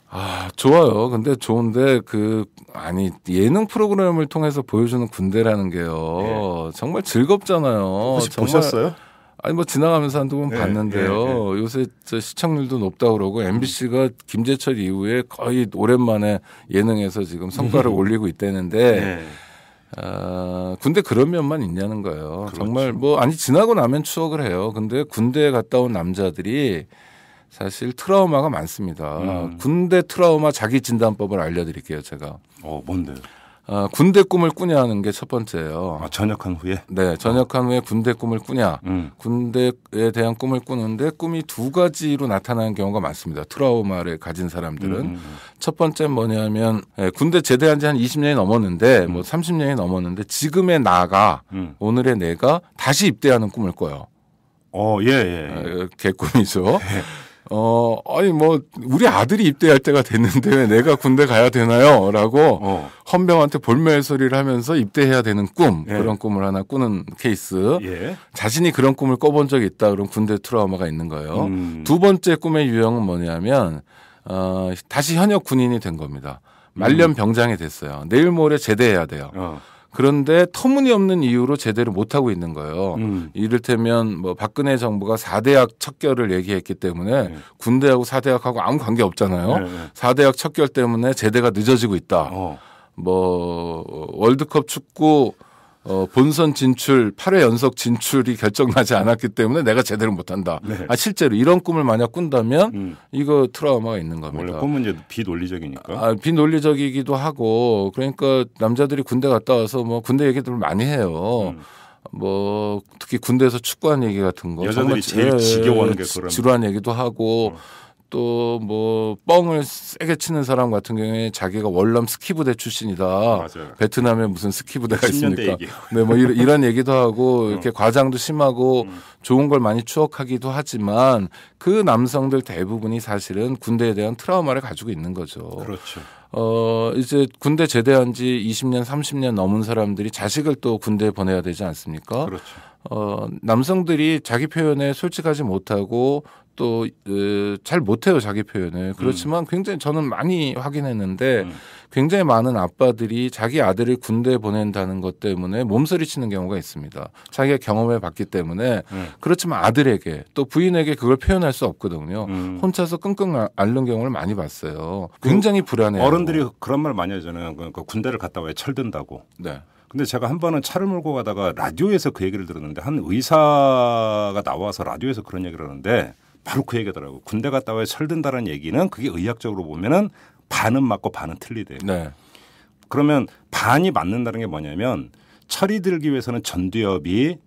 아, 좋아요. 근데 좋은데 그 아니 예능 프로그램을 통해서 보여주는 군대라는 게요. 네. 정말 즐겁잖아요. 혹시 정말, 보셨어요? 아니 뭐 지나가면서 한두 번 네, 봤는데요. 네, 네. 요새 저 시청률도 높다 고 그러고 MBC가 음. 김재철 이후에 거의 오랜만에 예능에서 지금 성과를 음. 올리고 있다는데 네. 아, 군대 그런 면만 있냐는 거예요. 그렇죠. 정말 뭐 아니 지나고 나면 추억을 해요. 근데 군대에 갔다 온 남자들이 사실 트라우마가 많습니다. 음. 군대 트라우마 자기 진단법을 알려드릴게요, 제가. 어, 뭔데요? 아, 군대 꿈을 꾸냐 하는 게 첫 번째예요. 아, 전역한 후에? 네, 전역한 어. 후에 군대 꿈을 꾸냐. 음. 군대에 대한 꿈을 꾸는데 꿈이 두 가지로 나타나는 경우가 많습니다. 트라우마를 가진 사람들은 음. 음, 음. 첫 번째 는 뭐냐면 하 예, 군대 제대한 지 한 20년이 넘었는데 음. 뭐 30년이 넘었는데 지금의 나가 음. 오늘의 내가 다시 입대하는 꿈을 꿔요. 어, 예, 예. 예. 개꿈이죠. 아, 예. [laughs] 어, 아니 뭐 우리 아들이 입대할 때가 됐는데 왜 내가 군대 가야 되나요? 라고 어. 헌병한테 볼멘 소리를 하면서 입대해야 되는 꿈 예. 그런 꿈을 하나 꾸는 케이스. 예. 자신이 그런 꿈을 꿔본 적이 있다. 그런 군대 트라우마가 있는 거예요. 음. 두 번째 꿈의 유형은 뭐냐면 어, 다시 현역 군인이 된 겁니다. 말년 음. 병장이 됐어요. 내일 모레 제대해야 돼요. 어. 그런데 터무니없는 이유로 제대로 못하고 있는 거예요. 음. 이를테면 뭐 박근혜 정부가 4대학 척결을 얘기했기 때문에 네. 군대하고 4대학하고 아무 관계 없잖아요. 네, 네. 4대학 척결 때문에 제대가 늦어지고 있다. 어. 뭐 월드컵 축구 어, 본선 진출 8회 연속 진출이 결정나지 않았기 때문에 내가 제대로 못한다. 네. 아 실제로 이런 꿈을 만약 꾼다면 음. 이거 트라우마가 있는 겁니다. 원래 꿈은 이제 비논리적이니까. 아, 비논리적이기도 하고 그러니까 남자들이 군대 갔다 와서 뭐 군대 얘기들을 많이 해요. 음. 뭐 특히 군대에서 축구한 얘기 같은 거 여자들이 제일 예, 지겨워하는 게 그런 지루한 얘기도 하고 어. 또뭐 뻥을 세게 치는 사람 같은 경우에 자기가 월남 스키부대 출신이다. 맞아요. 베트남에 무슨 스키부대가 있습니까? 네, 뭐 이런, 이런 얘기도 하고 음. 이렇게 음. 과장도 심하고 음. 좋은 걸 많이 추억하기도 하지만 그 남성들 대부분이 사실은 군대에 대한 트라우마를 가지고 있는 거죠. 그렇죠. 어, 이제 군대 제대한 지 20년, 30년 넘은 사람들이 자식을 또 군대에 보내야 되지 않습니까? 그렇죠. 어, 남성들이 자기 표현에 솔직하지 못하고 또잘 그, 못해요 자기 표현을 그렇지만 음. 굉장히 저는 많이 확인했는데 음. 굉장히 많은 아빠들이 자기 아들을 군대에 보낸다는 것 때문에 몸서리치는 경우가 있습니다 자기가 경험해 봤기 때문에 음. 그렇지만 아들에게 또 부인에게 그걸 표현할 수 없거든요 음. 혼자서 끙끙 앓는 경우를 많이 봤어요 굉장히 그 불안해요 어른들이 그런 말 많이 하잖아요 그러니까 군대를 갔다 와야 철든다고 네. 근데 제가 한 번은 차를 몰고 가다가 라디오에서 그 얘기를 들었는데 한 의사가 나와서 라디오에서 그런 얘기를 하는데 바로 그 얘기더라고. 군대 갔다 와서 철든다는 얘기는 그게 의학적으로 보면은 반은 맞고 반은 틀리대요. 네. 그러면 반이 맞는다는 게 뭐냐면 철이 들기 위해서는 전두엽이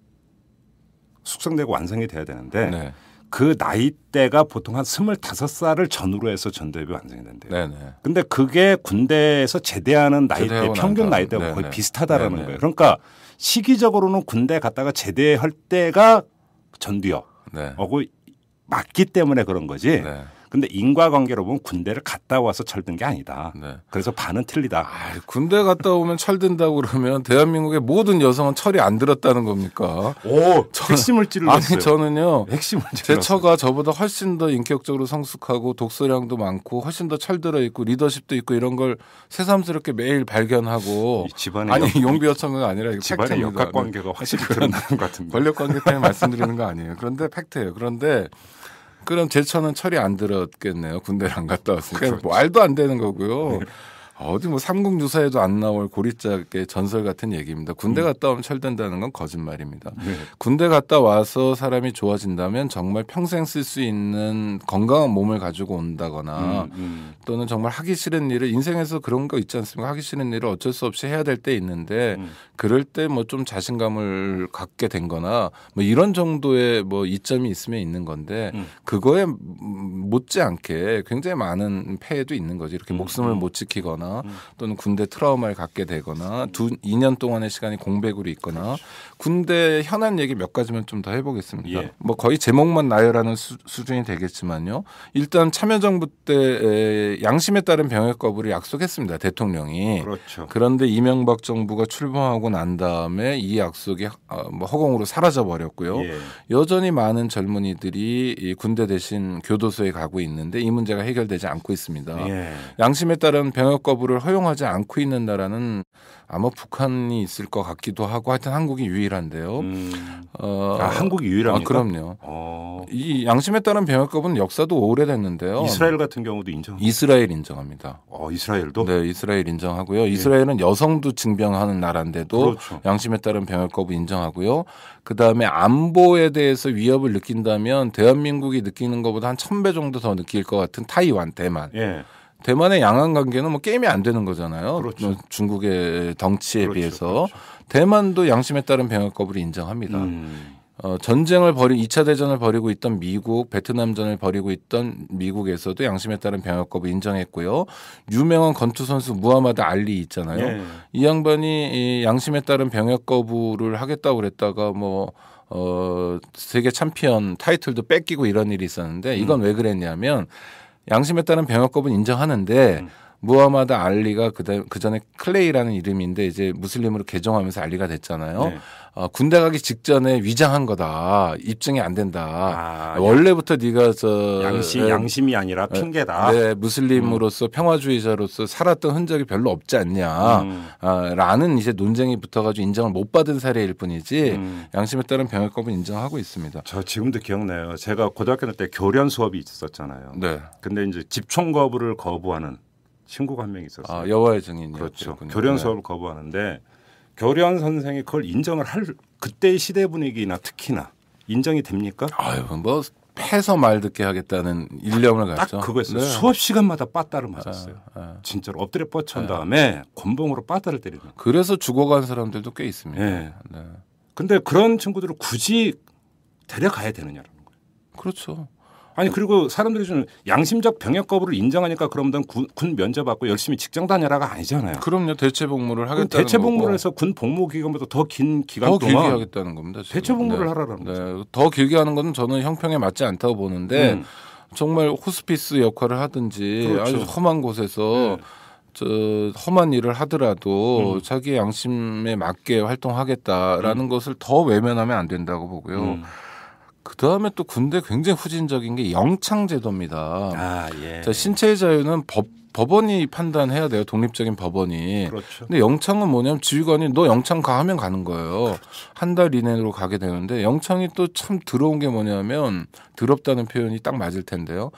숙성되고 완성이 돼야 되는데 네. 그 나이대가 보통 한 스물다섯 살을 전후로 해서 전두엽이 완성이 된대요. 네네. 네. 근데 그게 군대에서 제대하는 나이대 평균 나이대가네 거의 네, 네. 비슷하다라는 네네. 거예요. 그러니까 시기적으로는 군대 갔다가 제대할 때가 전두엽. 네. 맞기 때문에 그런 거지. 네. 근데 인과관계로 보면 군대를 갔다 와서 철든 게 아니다. 네. 그래서 반은 틀리다. 아 군대 갔다 오면 철든다고 그러면 대한민국의 모든 여성은 철이 안 들었다는 겁니까? 오, 저는, 핵심을 찔렀어요. 아니 저는요. 핵심을 찔렀어요. 제 처가 저보다 훨씬 더 인격적으로 성숙하고 독서량도 많고 훨씬 더 철들어 있고 리더십도 있고 이런 걸 새삼스럽게 매일 발견하고 집안의 아니 용비 어청은 아니라 집안의 역학 관계가 확실히 네. 드러나는 것 같은데 권력 관계 때문에 말씀드리는 거 아니에요. 그런데 팩트예요. 그런데 그럼 제 차는 철이 안 들었겠네요. 군대를 안 갔다 왔으니까. 그렇죠. 말도 뭐 안 되는 거고요. 네. 어디 뭐 삼국유사에도 안 나올 고리짝의 전설 같은 얘기입니다. 군대 음. 갔다 오면 철든다는 건 거짓말입니다. 네. 군대 갔다 와서 사람이 좋아진다면 정말 평생 쓸 수 있는 건강한 몸을 가지고 온다거나 음, 음. 또는 정말 하기 싫은 일을 인생에서 그런 거 있지 않습니까? 하기 싫은 일을 어쩔 수 없이 해야 될 때 있는데 음. 그럴 때 뭐 좀 자신감을 갖게 된거나 뭐 이런 정도의 뭐 이점이 있으면 있는 건데 음. 그거에 못지않게 굉장히 많은 폐해도 있는 거지 이렇게 음, 목숨을 못 지키거나 음. 또는 군대 트라우마를 갖게 되거나 두 2년 동안의 시간이 공백으로 있거나 그렇죠. 군대 현안 얘기 몇 가지만 좀 더 해보겠습니다. 예. 뭐 거의 제목만 나열하는 수, 준이 되겠지만요. 일단 참여정부 때 양심에 따른 병역 거부를 약속했습니다. 대통령이. 그렇죠. 그런데 이명박 정부가 출범하고 난 다음에 이 약속이 어, 뭐 허공으로 사라져 버렸고요. 예. 여전히 많은 젊은이들이 군대 대신 교도소에 가고 있는데 이 문제가 해결되지 않고 있습니다. 예. 양심에 따른 병역 거부 여부를 허용하지 않고 있는 나라는 아마 북한이 있을 것 같기도 하고 하여튼 한국이 유일한데요. 음. 어, 아, 한국이 유일합니까? 아, 그럼요. 어. 이 양심에 따른 병역법은 역사도 오래됐는데요. 이스라엘 같은 경우도 인정. 이스라엘 인정합니다. 어, 이스라엘도? 네, 이스라엘 인정하고요. 예. 이스라엘은 여성도 징병하는 나라인데도 그렇죠. 양심에 따른 병역법을 인정하고요. 그 다음에 안보에 대해서 위협을 느낀다면 대한민국이 느끼는 것보다 한 천 배 정도 더 느낄 것 같은 타이완, 대만. 예. 대만의 양안 관계는 뭐 게임이 안 되는 거잖아요. 그렇죠. 뭐 중국의 덩치에 그렇죠. 비해서 그렇죠. 대만도 양심에 따른 병역거부를 인정합니다. 음. 어, 전쟁을 벌인 2차 대전을 벌이고 있던 미국, 베트남전을 벌이고 있던 미국에서도 양심에 따른 병역법을 인정했고요. 유명한 건투 선수 무하마드 알리 있잖아요. 예. 이 양반이 이 양심에 따른 병역 거부를 하겠다고 그랬다가 뭐 어, 세계 챔피언 타이틀도 뺏기고 이런 일이 있었는데 이건 음. 왜 그랬냐면 양심에 따른 병역법은 인정하는데 음. 무하마드 알리가 그 전에 클레이라는 이름인데 이제 무슬림으로 개종하면서 알리가 됐잖아요. 네. 어, 군대 가기 직전에 위장한 거다. 입증이 안 된다. 아, 원래부터 양, 네가 저 양심 양심이 아니라 핑계다. 네, 무슬림으로서 음. 평화주의자로서 살았던 흔적이 별로 없지 않냐. 음. 아, 라는 이제 논쟁이 붙어가지고 인정을 못 받은 사례일 뿐이지 음. 양심에 따른 병역법은 인정하고 있습니다. 저 지금도 기억나요. 제가 고등학교 때 교련 수업이 있었잖아요. 네. 근데 이제 집총 거부를 거부하는 친구가 한명 있었어요. 아, 여호와의 증인 이 그렇죠. 교련 수업을 네. 거부하는데 교련 선생이 그걸 인정을 할 그때의 시대 분위기나 특히나 인정이 됩니까? 아유, 뭐 패서 말 듣게 하겠다는 일념을 갖죠. 딱 그거였어요. 네. 수업 시간마다 빠따를 맞았어요. 네. 네. 진짜로 엎드려 뻗쳐온 아. 다음에 곤봉으로 빠따를 때리는. 그래서 죽어간 사람들도 꽤 있습니다. 예. 네. 근데 그런 친구들을 굳이 데려가야 되느냐라는 거예요. 그렇죠. 아니 그리고 사람들이 주는 양심적 병역 거부를 인정하니까 그러면 군, 군 면제받고 열심히 직장 다녀라가 아니잖아요. 그럼요. 대체 복무를 하겠다는 대체 복무를 해서 군 복무 기간보다 더 긴 기간 더 동안 길게 하겠다는 겁니다. 지금. 대체 복무를 네. 하라는 네. 거죠. 더 길게 하는 것은 저는 형평에 맞지 않다고 보는데 음. 정말 호스피스 역할을 하든지 그렇죠. 아주 험한 곳에서 네. 저 험한 일을 하더라도 음. 자기 양심에 맞게 활동하겠다라는 음. 것을 더 외면하면 안 된다고 보고요. 음. 그 다음에 또 군대 굉장히 후진적인 게 영창제도입니다. 아, 예. 자, 신체의 자유는 법, 법원이 판단해야 돼요. 독립적인 법원이. 그렇죠. 근데 영창은 뭐냐면 지휘관이 너 영창 가 하면 가는 거예요. 그렇죠. 한달 이내로 가게 되는데 영창이 또 참 더러운 게 뭐냐면 더럽다는 표현이 딱 맞을 텐데요.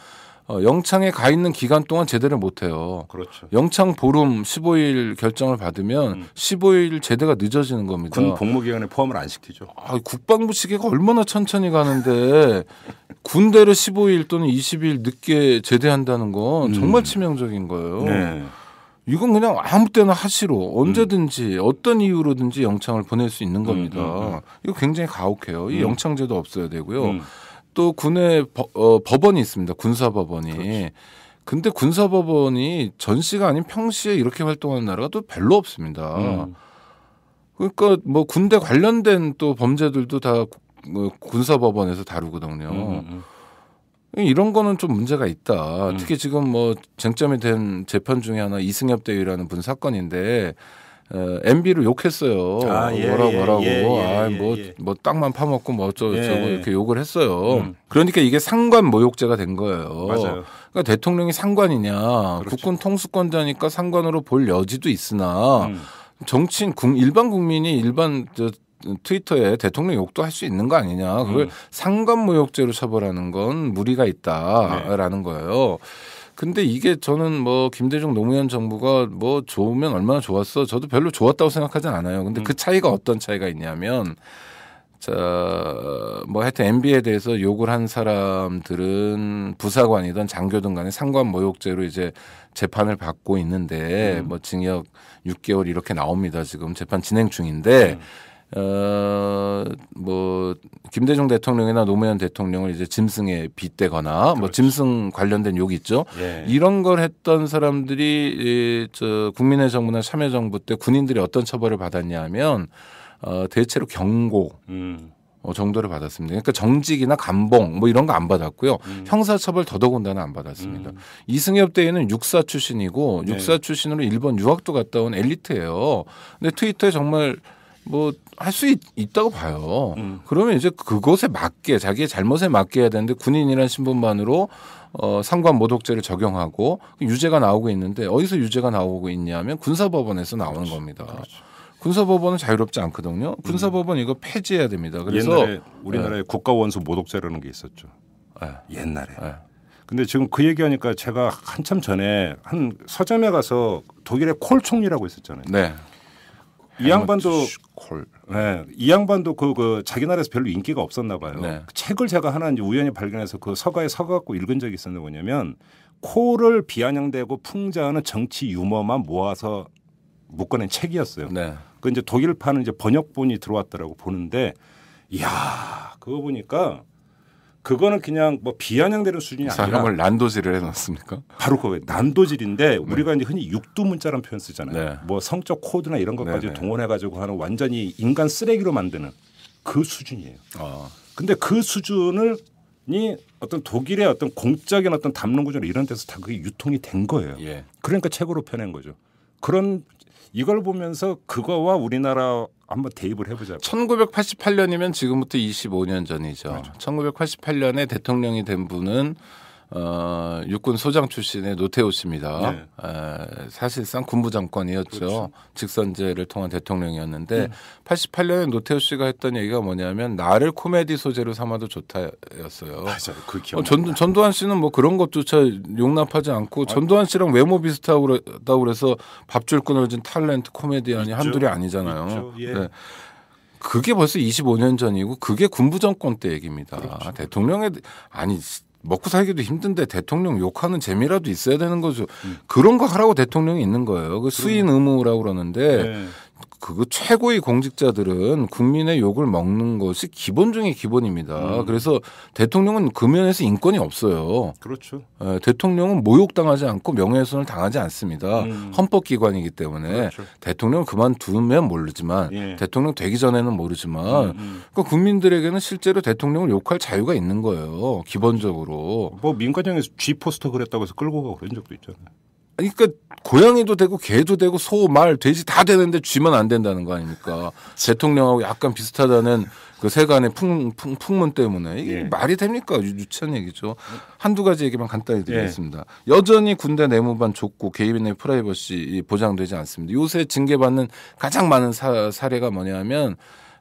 어, 영창에 가 있는 기간 동안 제대를 못 해요. 그렇죠. 영창 보름 15일 결정을 받으면 음. 15일 제대가 늦어지는 겁니다. 군 복무 기간에 포함을 안 시키죠. 아, 국방부 시계가 얼마나 천천히 가는데 [laughs] 군대를 15일 또는 20일 늦게 제대한다는 건 음. 정말 치명적인 거예요. 네. 이건 그냥 아무 때나 하시로 음. 언제든지 음. 어떤 이유로든지 영창을 보낼 수 있는 음, 겁니다. 음, 음, 이거 굉장히 가혹해요. 이 영창제도 없어야 되고요. 또 군에 어, 법원이 있습니다. 군사법원이. 그렇지. 근데 군사법원이 전시가 아닌 평시에 이렇게 활동하는 나라가 또 별로 없습니다. 음. 그러니까 뭐 군대 관련된 또 범죄들도 다 뭐 군사법원에서 다루거든요. 음, 음, 음, 이런 거는 좀 문제가 있다. 음. 특히 지금 뭐 쟁점이 된 재판 중에 하나 이승엽 대위라는 분 사건인데 어, MB를 욕했어요. 아, 예, 뭐라고 예, 뭐라고. 예, 예, 아, 뭐, 예, 예. 뭐 땅만 파먹고 뭐 어쩌고저쩌고 이렇게 욕을 했어요. 음. 그러니까 이게 상관 모욕죄가 된 거예요. 맞아요. 그러니까 대통령이 상관이냐, 그렇죠. 국군 통수권자니까 상관으로 볼 여지도 있으나 음. 정치인, 일반 국민이 일반 저, 트위터에 대통령 욕도 할 수 있는 거 아니냐. 그걸 음. 상관모욕죄로 처벌하는 건 무리가 있다라는 네. 거예요. 근데 이게 저는 뭐 김대중 노무현 정부가 뭐 좋으면 얼마나 좋았어. 저도 별로 좋았다고 생각하진 않아요. 근데 그 음. 그 차이가 어떤 차이가 있냐면 자뭐 하여튼 MB에 대해서 욕을 한 사람들은 부사관이던 장교든 간에 상관 모욕죄로 이제 재판을 받고 있는데 음. 뭐 징역 6개월 이렇게 나옵니다. 지금 재판 진행 중인데 음. 어, 뭐, 김대중 대통령이나 노무현 대통령을 이제 짐승에 빗대거나 뭐 그렇지. 뭐 짐승 관련된 욕 있죠. 예. 이런 걸 했던 사람들이 이, 저 국민의 정부나 참여정부 때 군인들이 어떤 처벌을 받았냐 하면 어, 대체로 경고. 음. 어, 정도를 받았습니다. 그러니까 정직이나 감봉 뭐 이런 거 안 받았고요. 음. 형사처벌 더더군다나 안 받았습니다. 음. 이승엽 대위는 육사 출신이고 네. 육사 네. 출신으로 일본 유학도 갔다 온 엘리트예요. 근데 트위터에 정말 뭐 할수 있다고 봐요. 음. 그러면 이제 그것에 맞게 자기의 잘못에 맞게 해야 되는데 군인이라는 신분만으로 어, 상관 모독죄를 적용하고 유죄가 나오고 있는데 어디서 유죄가 나오고 있냐면 군사법원에서 나오는 그렇지, 겁니다. 그렇지. 군사법원은 자유롭지 않거든요. 음. 군사법원 이거 폐지해야 됩니다. 그래서 옛날에 우리나라에 네. 국가원수 모독죄라는 게 있었죠. 네. 옛날에. 네. 근데 지금 그 얘기하니까 제가 한참 전에 한 서점에 가서 독일의 콜 총리라고 있었잖아요. 네. 이 양반도 콜. 네, 이 양반도 그, 그 자기 나라에서 별로 인기가 없었나 봐요. 네. 그 책을 제가 하나 이제 우연히 발견해서 그 서가에 서갖고 읽은 적이 있었는데 뭐냐면 콜을 비아냥대고 풍자하는 정치 유머만 모아서 묶어낸 책이었어요. 네. 그 이제 독일판은 이제 번역본이 들어왔더라고 보는데 이야 그거 보니까 그거는 그냥 뭐 비아냥대는 수준이 아니라 사람을 난도질을 해놨습니까? 바로 그거 난도질인데 네. 우리가 이제 흔히 육두문자라 표현 쓰잖아요. 네. 뭐 성적 코드나 이런 것까지 네, 네 동원해가지고 하는 완전히 인간 쓰레기로 만드는 그 수준이에요. 아. 근데 그 수준을 이 어떤 독일의 어떤 공적인 어떤 담론 구조 이런 데서 다 그게 유통이 된 거예요. 예. 그러니까 책으로 펴낸 거죠. 그런 이걸 보면서 그거와 우리나라 한번 대입을 해보자. 1988년이면 지금부터 25년 전이죠. 맞아. 그렇죠. 1988년에 대통령이 된 분은 어, 육군 소장 출신의 노태우 씨입니다. 네. 에, 사실상 군부 장관이었죠 그렇죠. 직선제를 통한 대통령이었는데 네. 음. 88년에 노태우 씨가 했던 얘기가 뭐냐면 나를 코미디 소재로 삼아도 좋다였어요. 맞아요. 그 기억. 어, 전, 두환 씨는 뭐 그런 것조차 용납하지 않고 아 전두환 씨랑 외모 비슷하다고 그래서 밥줄 끊어진 탤런트 코미디언이 있죠. 한둘이 아니잖아요. 예. 네. 그게 벌써 25년 전이고 그게 군부 정권 때 얘기입니다. 그렇죠. 대통령의 아니 먹고 살기도 힘든데 대통령 욕하는 재미라도 있어야 되는 거죠. 음. 그런 거 하라고 대통령이 있는 거예요. 그 수인 의무라고 그러는데 네. 그 최고의 공직자들은 국민의 욕을 먹는 것이 기본 중의 기본입니다. 음. 그래서 대통령은 그 면에서 인권이 없어요. 그렇죠. 에, 예, 대통령은 모욕당하지 않고 명예훼손을 당하지 않습니다. 음. 헌법기관이기 때문에 그렇죠. 대통령 그만두면 모르지만 예. 대통령 되기 전에는 모르지만 음, 음, 그러니까 국민들에게는 실제로 대통령을 욕할 자유가 있는 거예요. 기본적으로. 뭐민간장에서쥐 포스터 그랬다고 해서 끌고 가고 그런 적도 있잖아요. 그러니까 고양이도 되고 개도 되고 소, 말, 돼지 다 되는데 쥐만 안 된다는 거 아닙니까? 대통령하고 약간 비슷하다는 그 세간의 풍, 풍, 풍문 때문에 이게 예. 말이 됩니까? 유, 치한 얘기죠. 한두 가지 얘기만 간단히 드리겠습니다. 예. 여전히 군대 내무반 좁고 개인의 프라이버시 보장되지 않습니다. 요새 징계받는 가장 많은 사, 사례가 뭐냐면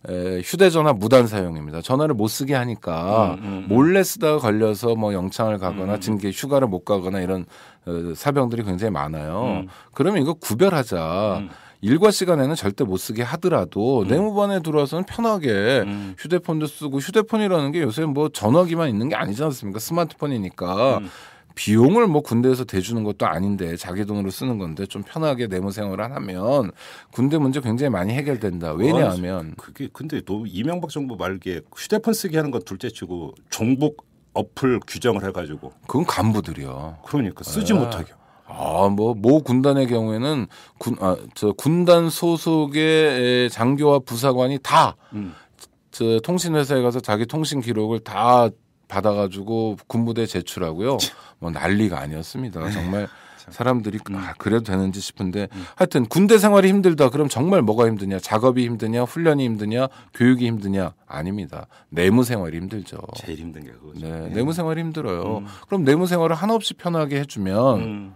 에, 휴대전화 무단 사용입니다. 전화를 못 쓰게 하니까 음, 음, 음. 몰래 쓰다가 걸려서 뭐 영창을 가거나 음, 음. 징게 휴가를 못 가거나 이런 어, 사병들이 굉장히 많아요. 음. 그러면 이거 구별하자. 일과 시간에는 절대 못 쓰게 하더라도 음. 내무반에 들어와서는 편하게 음. 휴대폰도 쓰고 휴대폰이라는 게 요새 뭐 전화기만 있는 게 아니지 않습니까? 스마트폰이니까. 음. 비용을 뭐 군대에서 대주는 것도 아닌데 자기 돈으로 쓰는 건데 좀 편하게 내무 생활을 하면 군대 문제 굉장히 많이 해결된다. 왜냐하면 아, 그게 근데 또 이명박 정부 말기에 휴대폰 쓰기 하는 건 둘째치고 종북 어플 규정을 해가지고 그건 간부들이요 그러니까 예. 쓰지 네. 못하게. 아 뭐 모 군단의 경우에는 군 아 저 군단 소속의 장교와 부사관이 다저 음. 통신회사에 가서 자기 통신 기록을 다 받아가지고 군부대 제출하고요. 뭐 난리가 아니었습니다. 네. 정말 사람들이 음. 아 그래도 되는지 싶은데 음. 하여튼 군대 생활이 힘들다 그럼 정말 뭐가 힘드냐 작업이 힘드냐 훈련이 힘드냐 교육이 힘드냐 아닙니다 내무 생활이 힘들죠 제일 힘든 게 그거죠 네, 예. 내무 생활이 힘들어요 음. 그럼 내무 생활을 한없이 편하게 해주면 음.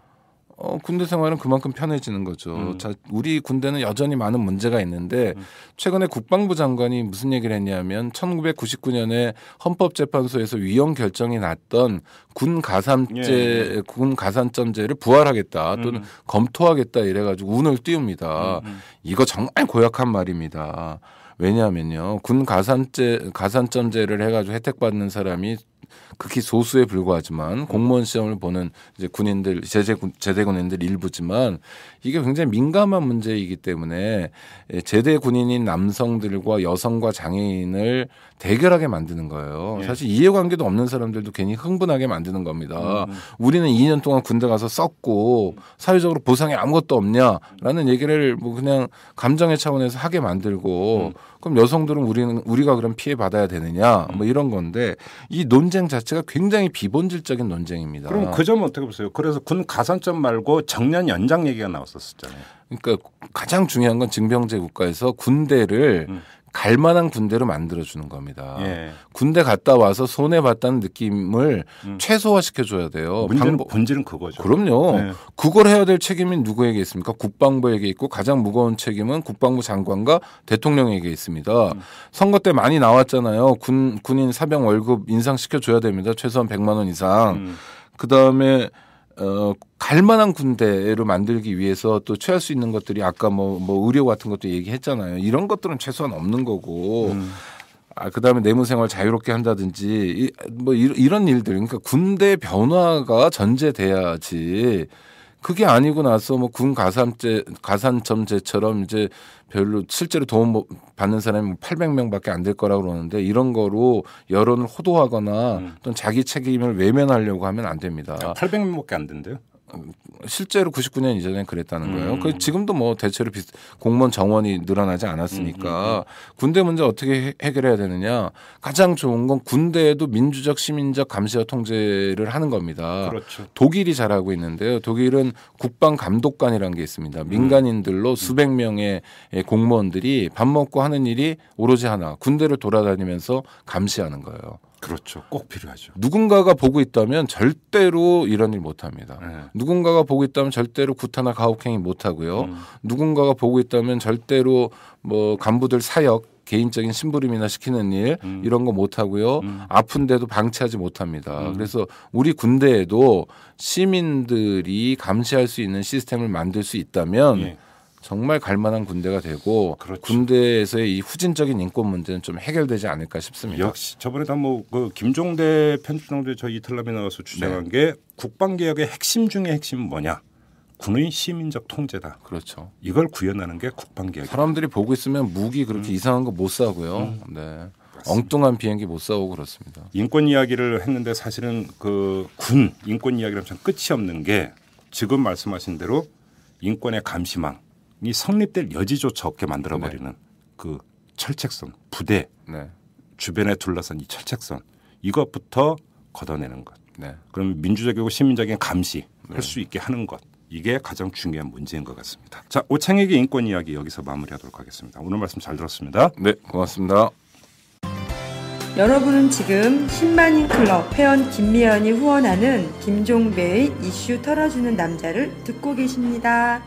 어, 군대 생활은 그만큼 편해지는 거죠. 음. 자, 우리 군대는 여전히 많은 문제가 있는데 음. 최근에 국방부 장관이 무슨 얘기를 했냐면 1999년에 헌법재판소에서 위헌 결정이 났던 군 가산제 예, 군 가산점제를 부활하겠다 또는 음. 검토하겠다 이래가지고 운을 띄웁니다. 음, 음. 이거 정말 고약한 말입니다. 왜냐하면요 군 가산제 가산점제를 해가지고 혜택 받는 사람이 극히 소수에 불과하지만 공무원 시험을 보는 이제 군인들 제재 제대군인들 일부지만 이게 굉장히 민감한 문제이기 때문에 예, 제대 군인인 남성들과 여성과 장애인을 대결하게 만드는 거예요. 예. 사실 이해관계도 없는 사람들도 괜히 흥분하게 만드는 겁니다. 음. 우리는 2년 동안 군대 가서 썼고 사회적으로 보상이 아무것도 없냐라는 얘기를 뭐 그냥 감정의 차원에서 하게 만들고 음. 그럼 여성들은 우리는 우리가 그럼 피해 받아야 되느냐 뭐 음. 이런 건데 이 논쟁 자체가 굉장히 비본질적인 논쟁입니다. 그럼 그점은 어떻게 보세요? 그래서 군 가산점 말고 정년 연장 얘기가 나왔었잖아요. 그러니까 가장 중요한 건 징병제 국가에서 군대를 음. 갈 만한 군대로 만들어주는 겁니다. 예. 군대 갔다 와서 손해 봤다는 느낌을 음. 최소화 시켜줘야 돼요. 어, 문제는, 방 본질은 그거죠. 그럼요. 예. 그걸 해야 될 책임이 누구에게 있습니까? 국방부에게 있고 가장 무거운 책임은 국방부 장관과 대통령에게 있습니다. 음. 선거 때 많이 나왔잖아요. 군 군인 사병 월급 인상 시켜줘야 됩니다. 최소한 100만 원 이상. 음. 그 다음에 어, 갈만한 군대로 만들기 위해서 또 취할 수 있는 것들이 아까 뭐, 뭐 의료 같은 것도 얘기했잖아요. 이런 것들은 최소한 없는 거고. 음. 아, 그 다음에 내무생활 자유롭게 한다든지, 이, 뭐, 이, 이런 일들. 그러니까 군대 변화가 전제돼야지 그게 아니고 나서 뭐 군 가산제 가산점제처럼 이제 별로 실제로 도움 뭐 받는 사람이 800명밖에 뭐 안될 거라고 그러는데 이런 거로 여론을 호도하거나 음. 또는 자기 책임을 외면하려고 하면 안 됩니다. 아, 800명밖에 안 된대요? 실제로 99년 이전엔 그랬다는 거예요. 음. 그 지금도 뭐 대체로 비슷, 공무원 정원이 늘어나지 않았으니까 음. 음, 음, 음. 군대 문제 어떻게 해, 결해야 되느냐. 가장 좋은 건 군대에도 민주적 시민적 감시와 통제를 하는 겁니다. 그렇죠. 독일이 잘하고 있는데요. 독일은 국방 감독관이라는 게 있습니다. 민간인들로 음. 수백 명의 예, 공무원들이 밥 먹고 하는 일이 오로지 하나 군대를 돌아다니면서 감시하는 거예요. 그렇죠. 꼭 필요하죠. 누군가가 보고 있다면 절대로 이런 일 못합니다. 네. 누군가가 보고 있다면 절대로 구타나 가혹행위 못하고요. 음. 누군가가 보고 있다면 절대로 뭐 간부들 사역 개인적인 심부름이나 시키는 일 음. 이런 거 못하고요. 음. 아픈데도 방치하지 못합니다. 음. 그래서 우리 군대에도 시민들이 감시할 수 있는 시스템을 만들 수 있다면 예. 정말 갈만한 군대가 되고 그렇죠. 군대에서의 이 후진적인 인권 문제는 좀 해결되지 않을까 싶습니다. 역시 저번에도 뭐그 김종대 편집장도 저 이틀남에 나와서 주장한 네. 게 국방 개혁의 핵심 중의 핵심은 뭐냐? 군의 시민적 통제다. 그렇죠. 이걸 구현하는 게 국방 개혁. 사람들이 보고 있으면 무기 그렇게 음. 이상한 거못 사고요. 음. 네. 엉뚱한 비행기 못 사오고 그렇습니다. 인권 이야기를 했는데 사실은 그 군 인권 이야기랑 참 끝이 없는 게 지금 말씀하신 대로 인권의 감시망 이 성립될 여지조차 없게 만들어버리는 네. 그 철책선 부대 네. 주변에 둘러싼 이 철책선 이것부터 걷어내는 것. 네. 그럼 민주적이고 시민적인 감시 할수 네. 있게 하는 것. 이게 가장 중요한 문제인 것 같습니다. 자 오창익의 인권 이야기 여기서 마무리하도록 하겠습니다. 오늘 말씀 잘 들었습니다. 네 고맙습니다. 여러분은 지금 10만인 클럽 회원 김미연이 후원하는 김종배의 이슈 털어주는 남자를 듣고 계십니다.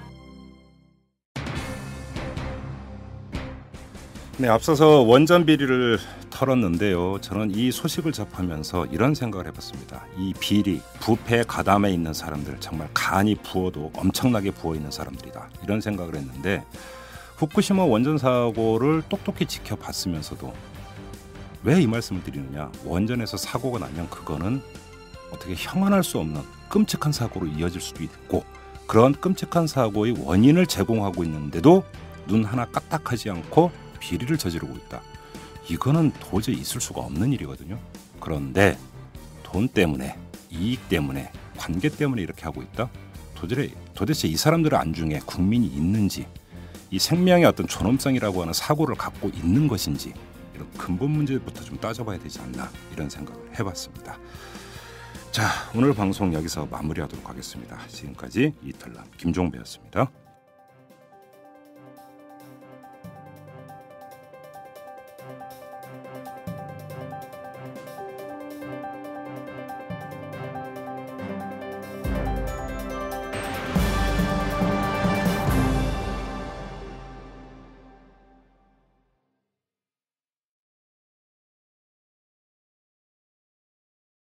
네, 앞서서 원전 비리를 털었는데요. 저는 이 소식을 접하면서 이런 생각을 해봤습니다. 이 비리, 부패 가담에 있는 사람들, 정말 간이 부어도 엄청나게 부어 있는 사람들이다. 이런 생각을 했는데 후쿠시마 원전 사고를 똑똑히 지켜봤으면서도 왜 이 말씀을 드리느냐? 원전에서 사고가 나면 그거는 어떻게 형언할 수 없는 끔찍한 사고로 이어질 수도 있고 그런 끔찍한 사고의 원인을 제공하고 있는데도 눈 하나 까딱하지 않고 비리를 저지르고 있다. 이거는 도저히 있을 수가 없는 일이거든요. 그런데 돈 때문에 이익 때문에 관계 때문에 이렇게 하고 있다. 도저히 도대체 이 사람들의 안중에 국민이 있는지 이 생명의 어떤 존엄성이라고 하는 사고를 갖고 있는 것인지 이런 근본 문제부터 좀 따져봐야 되지 않나 이런 생각을 해봤습니다. 자 오늘 방송 여기서 마무리하도록 하겠습니다. 지금까지 이탈남 김종배였습니다.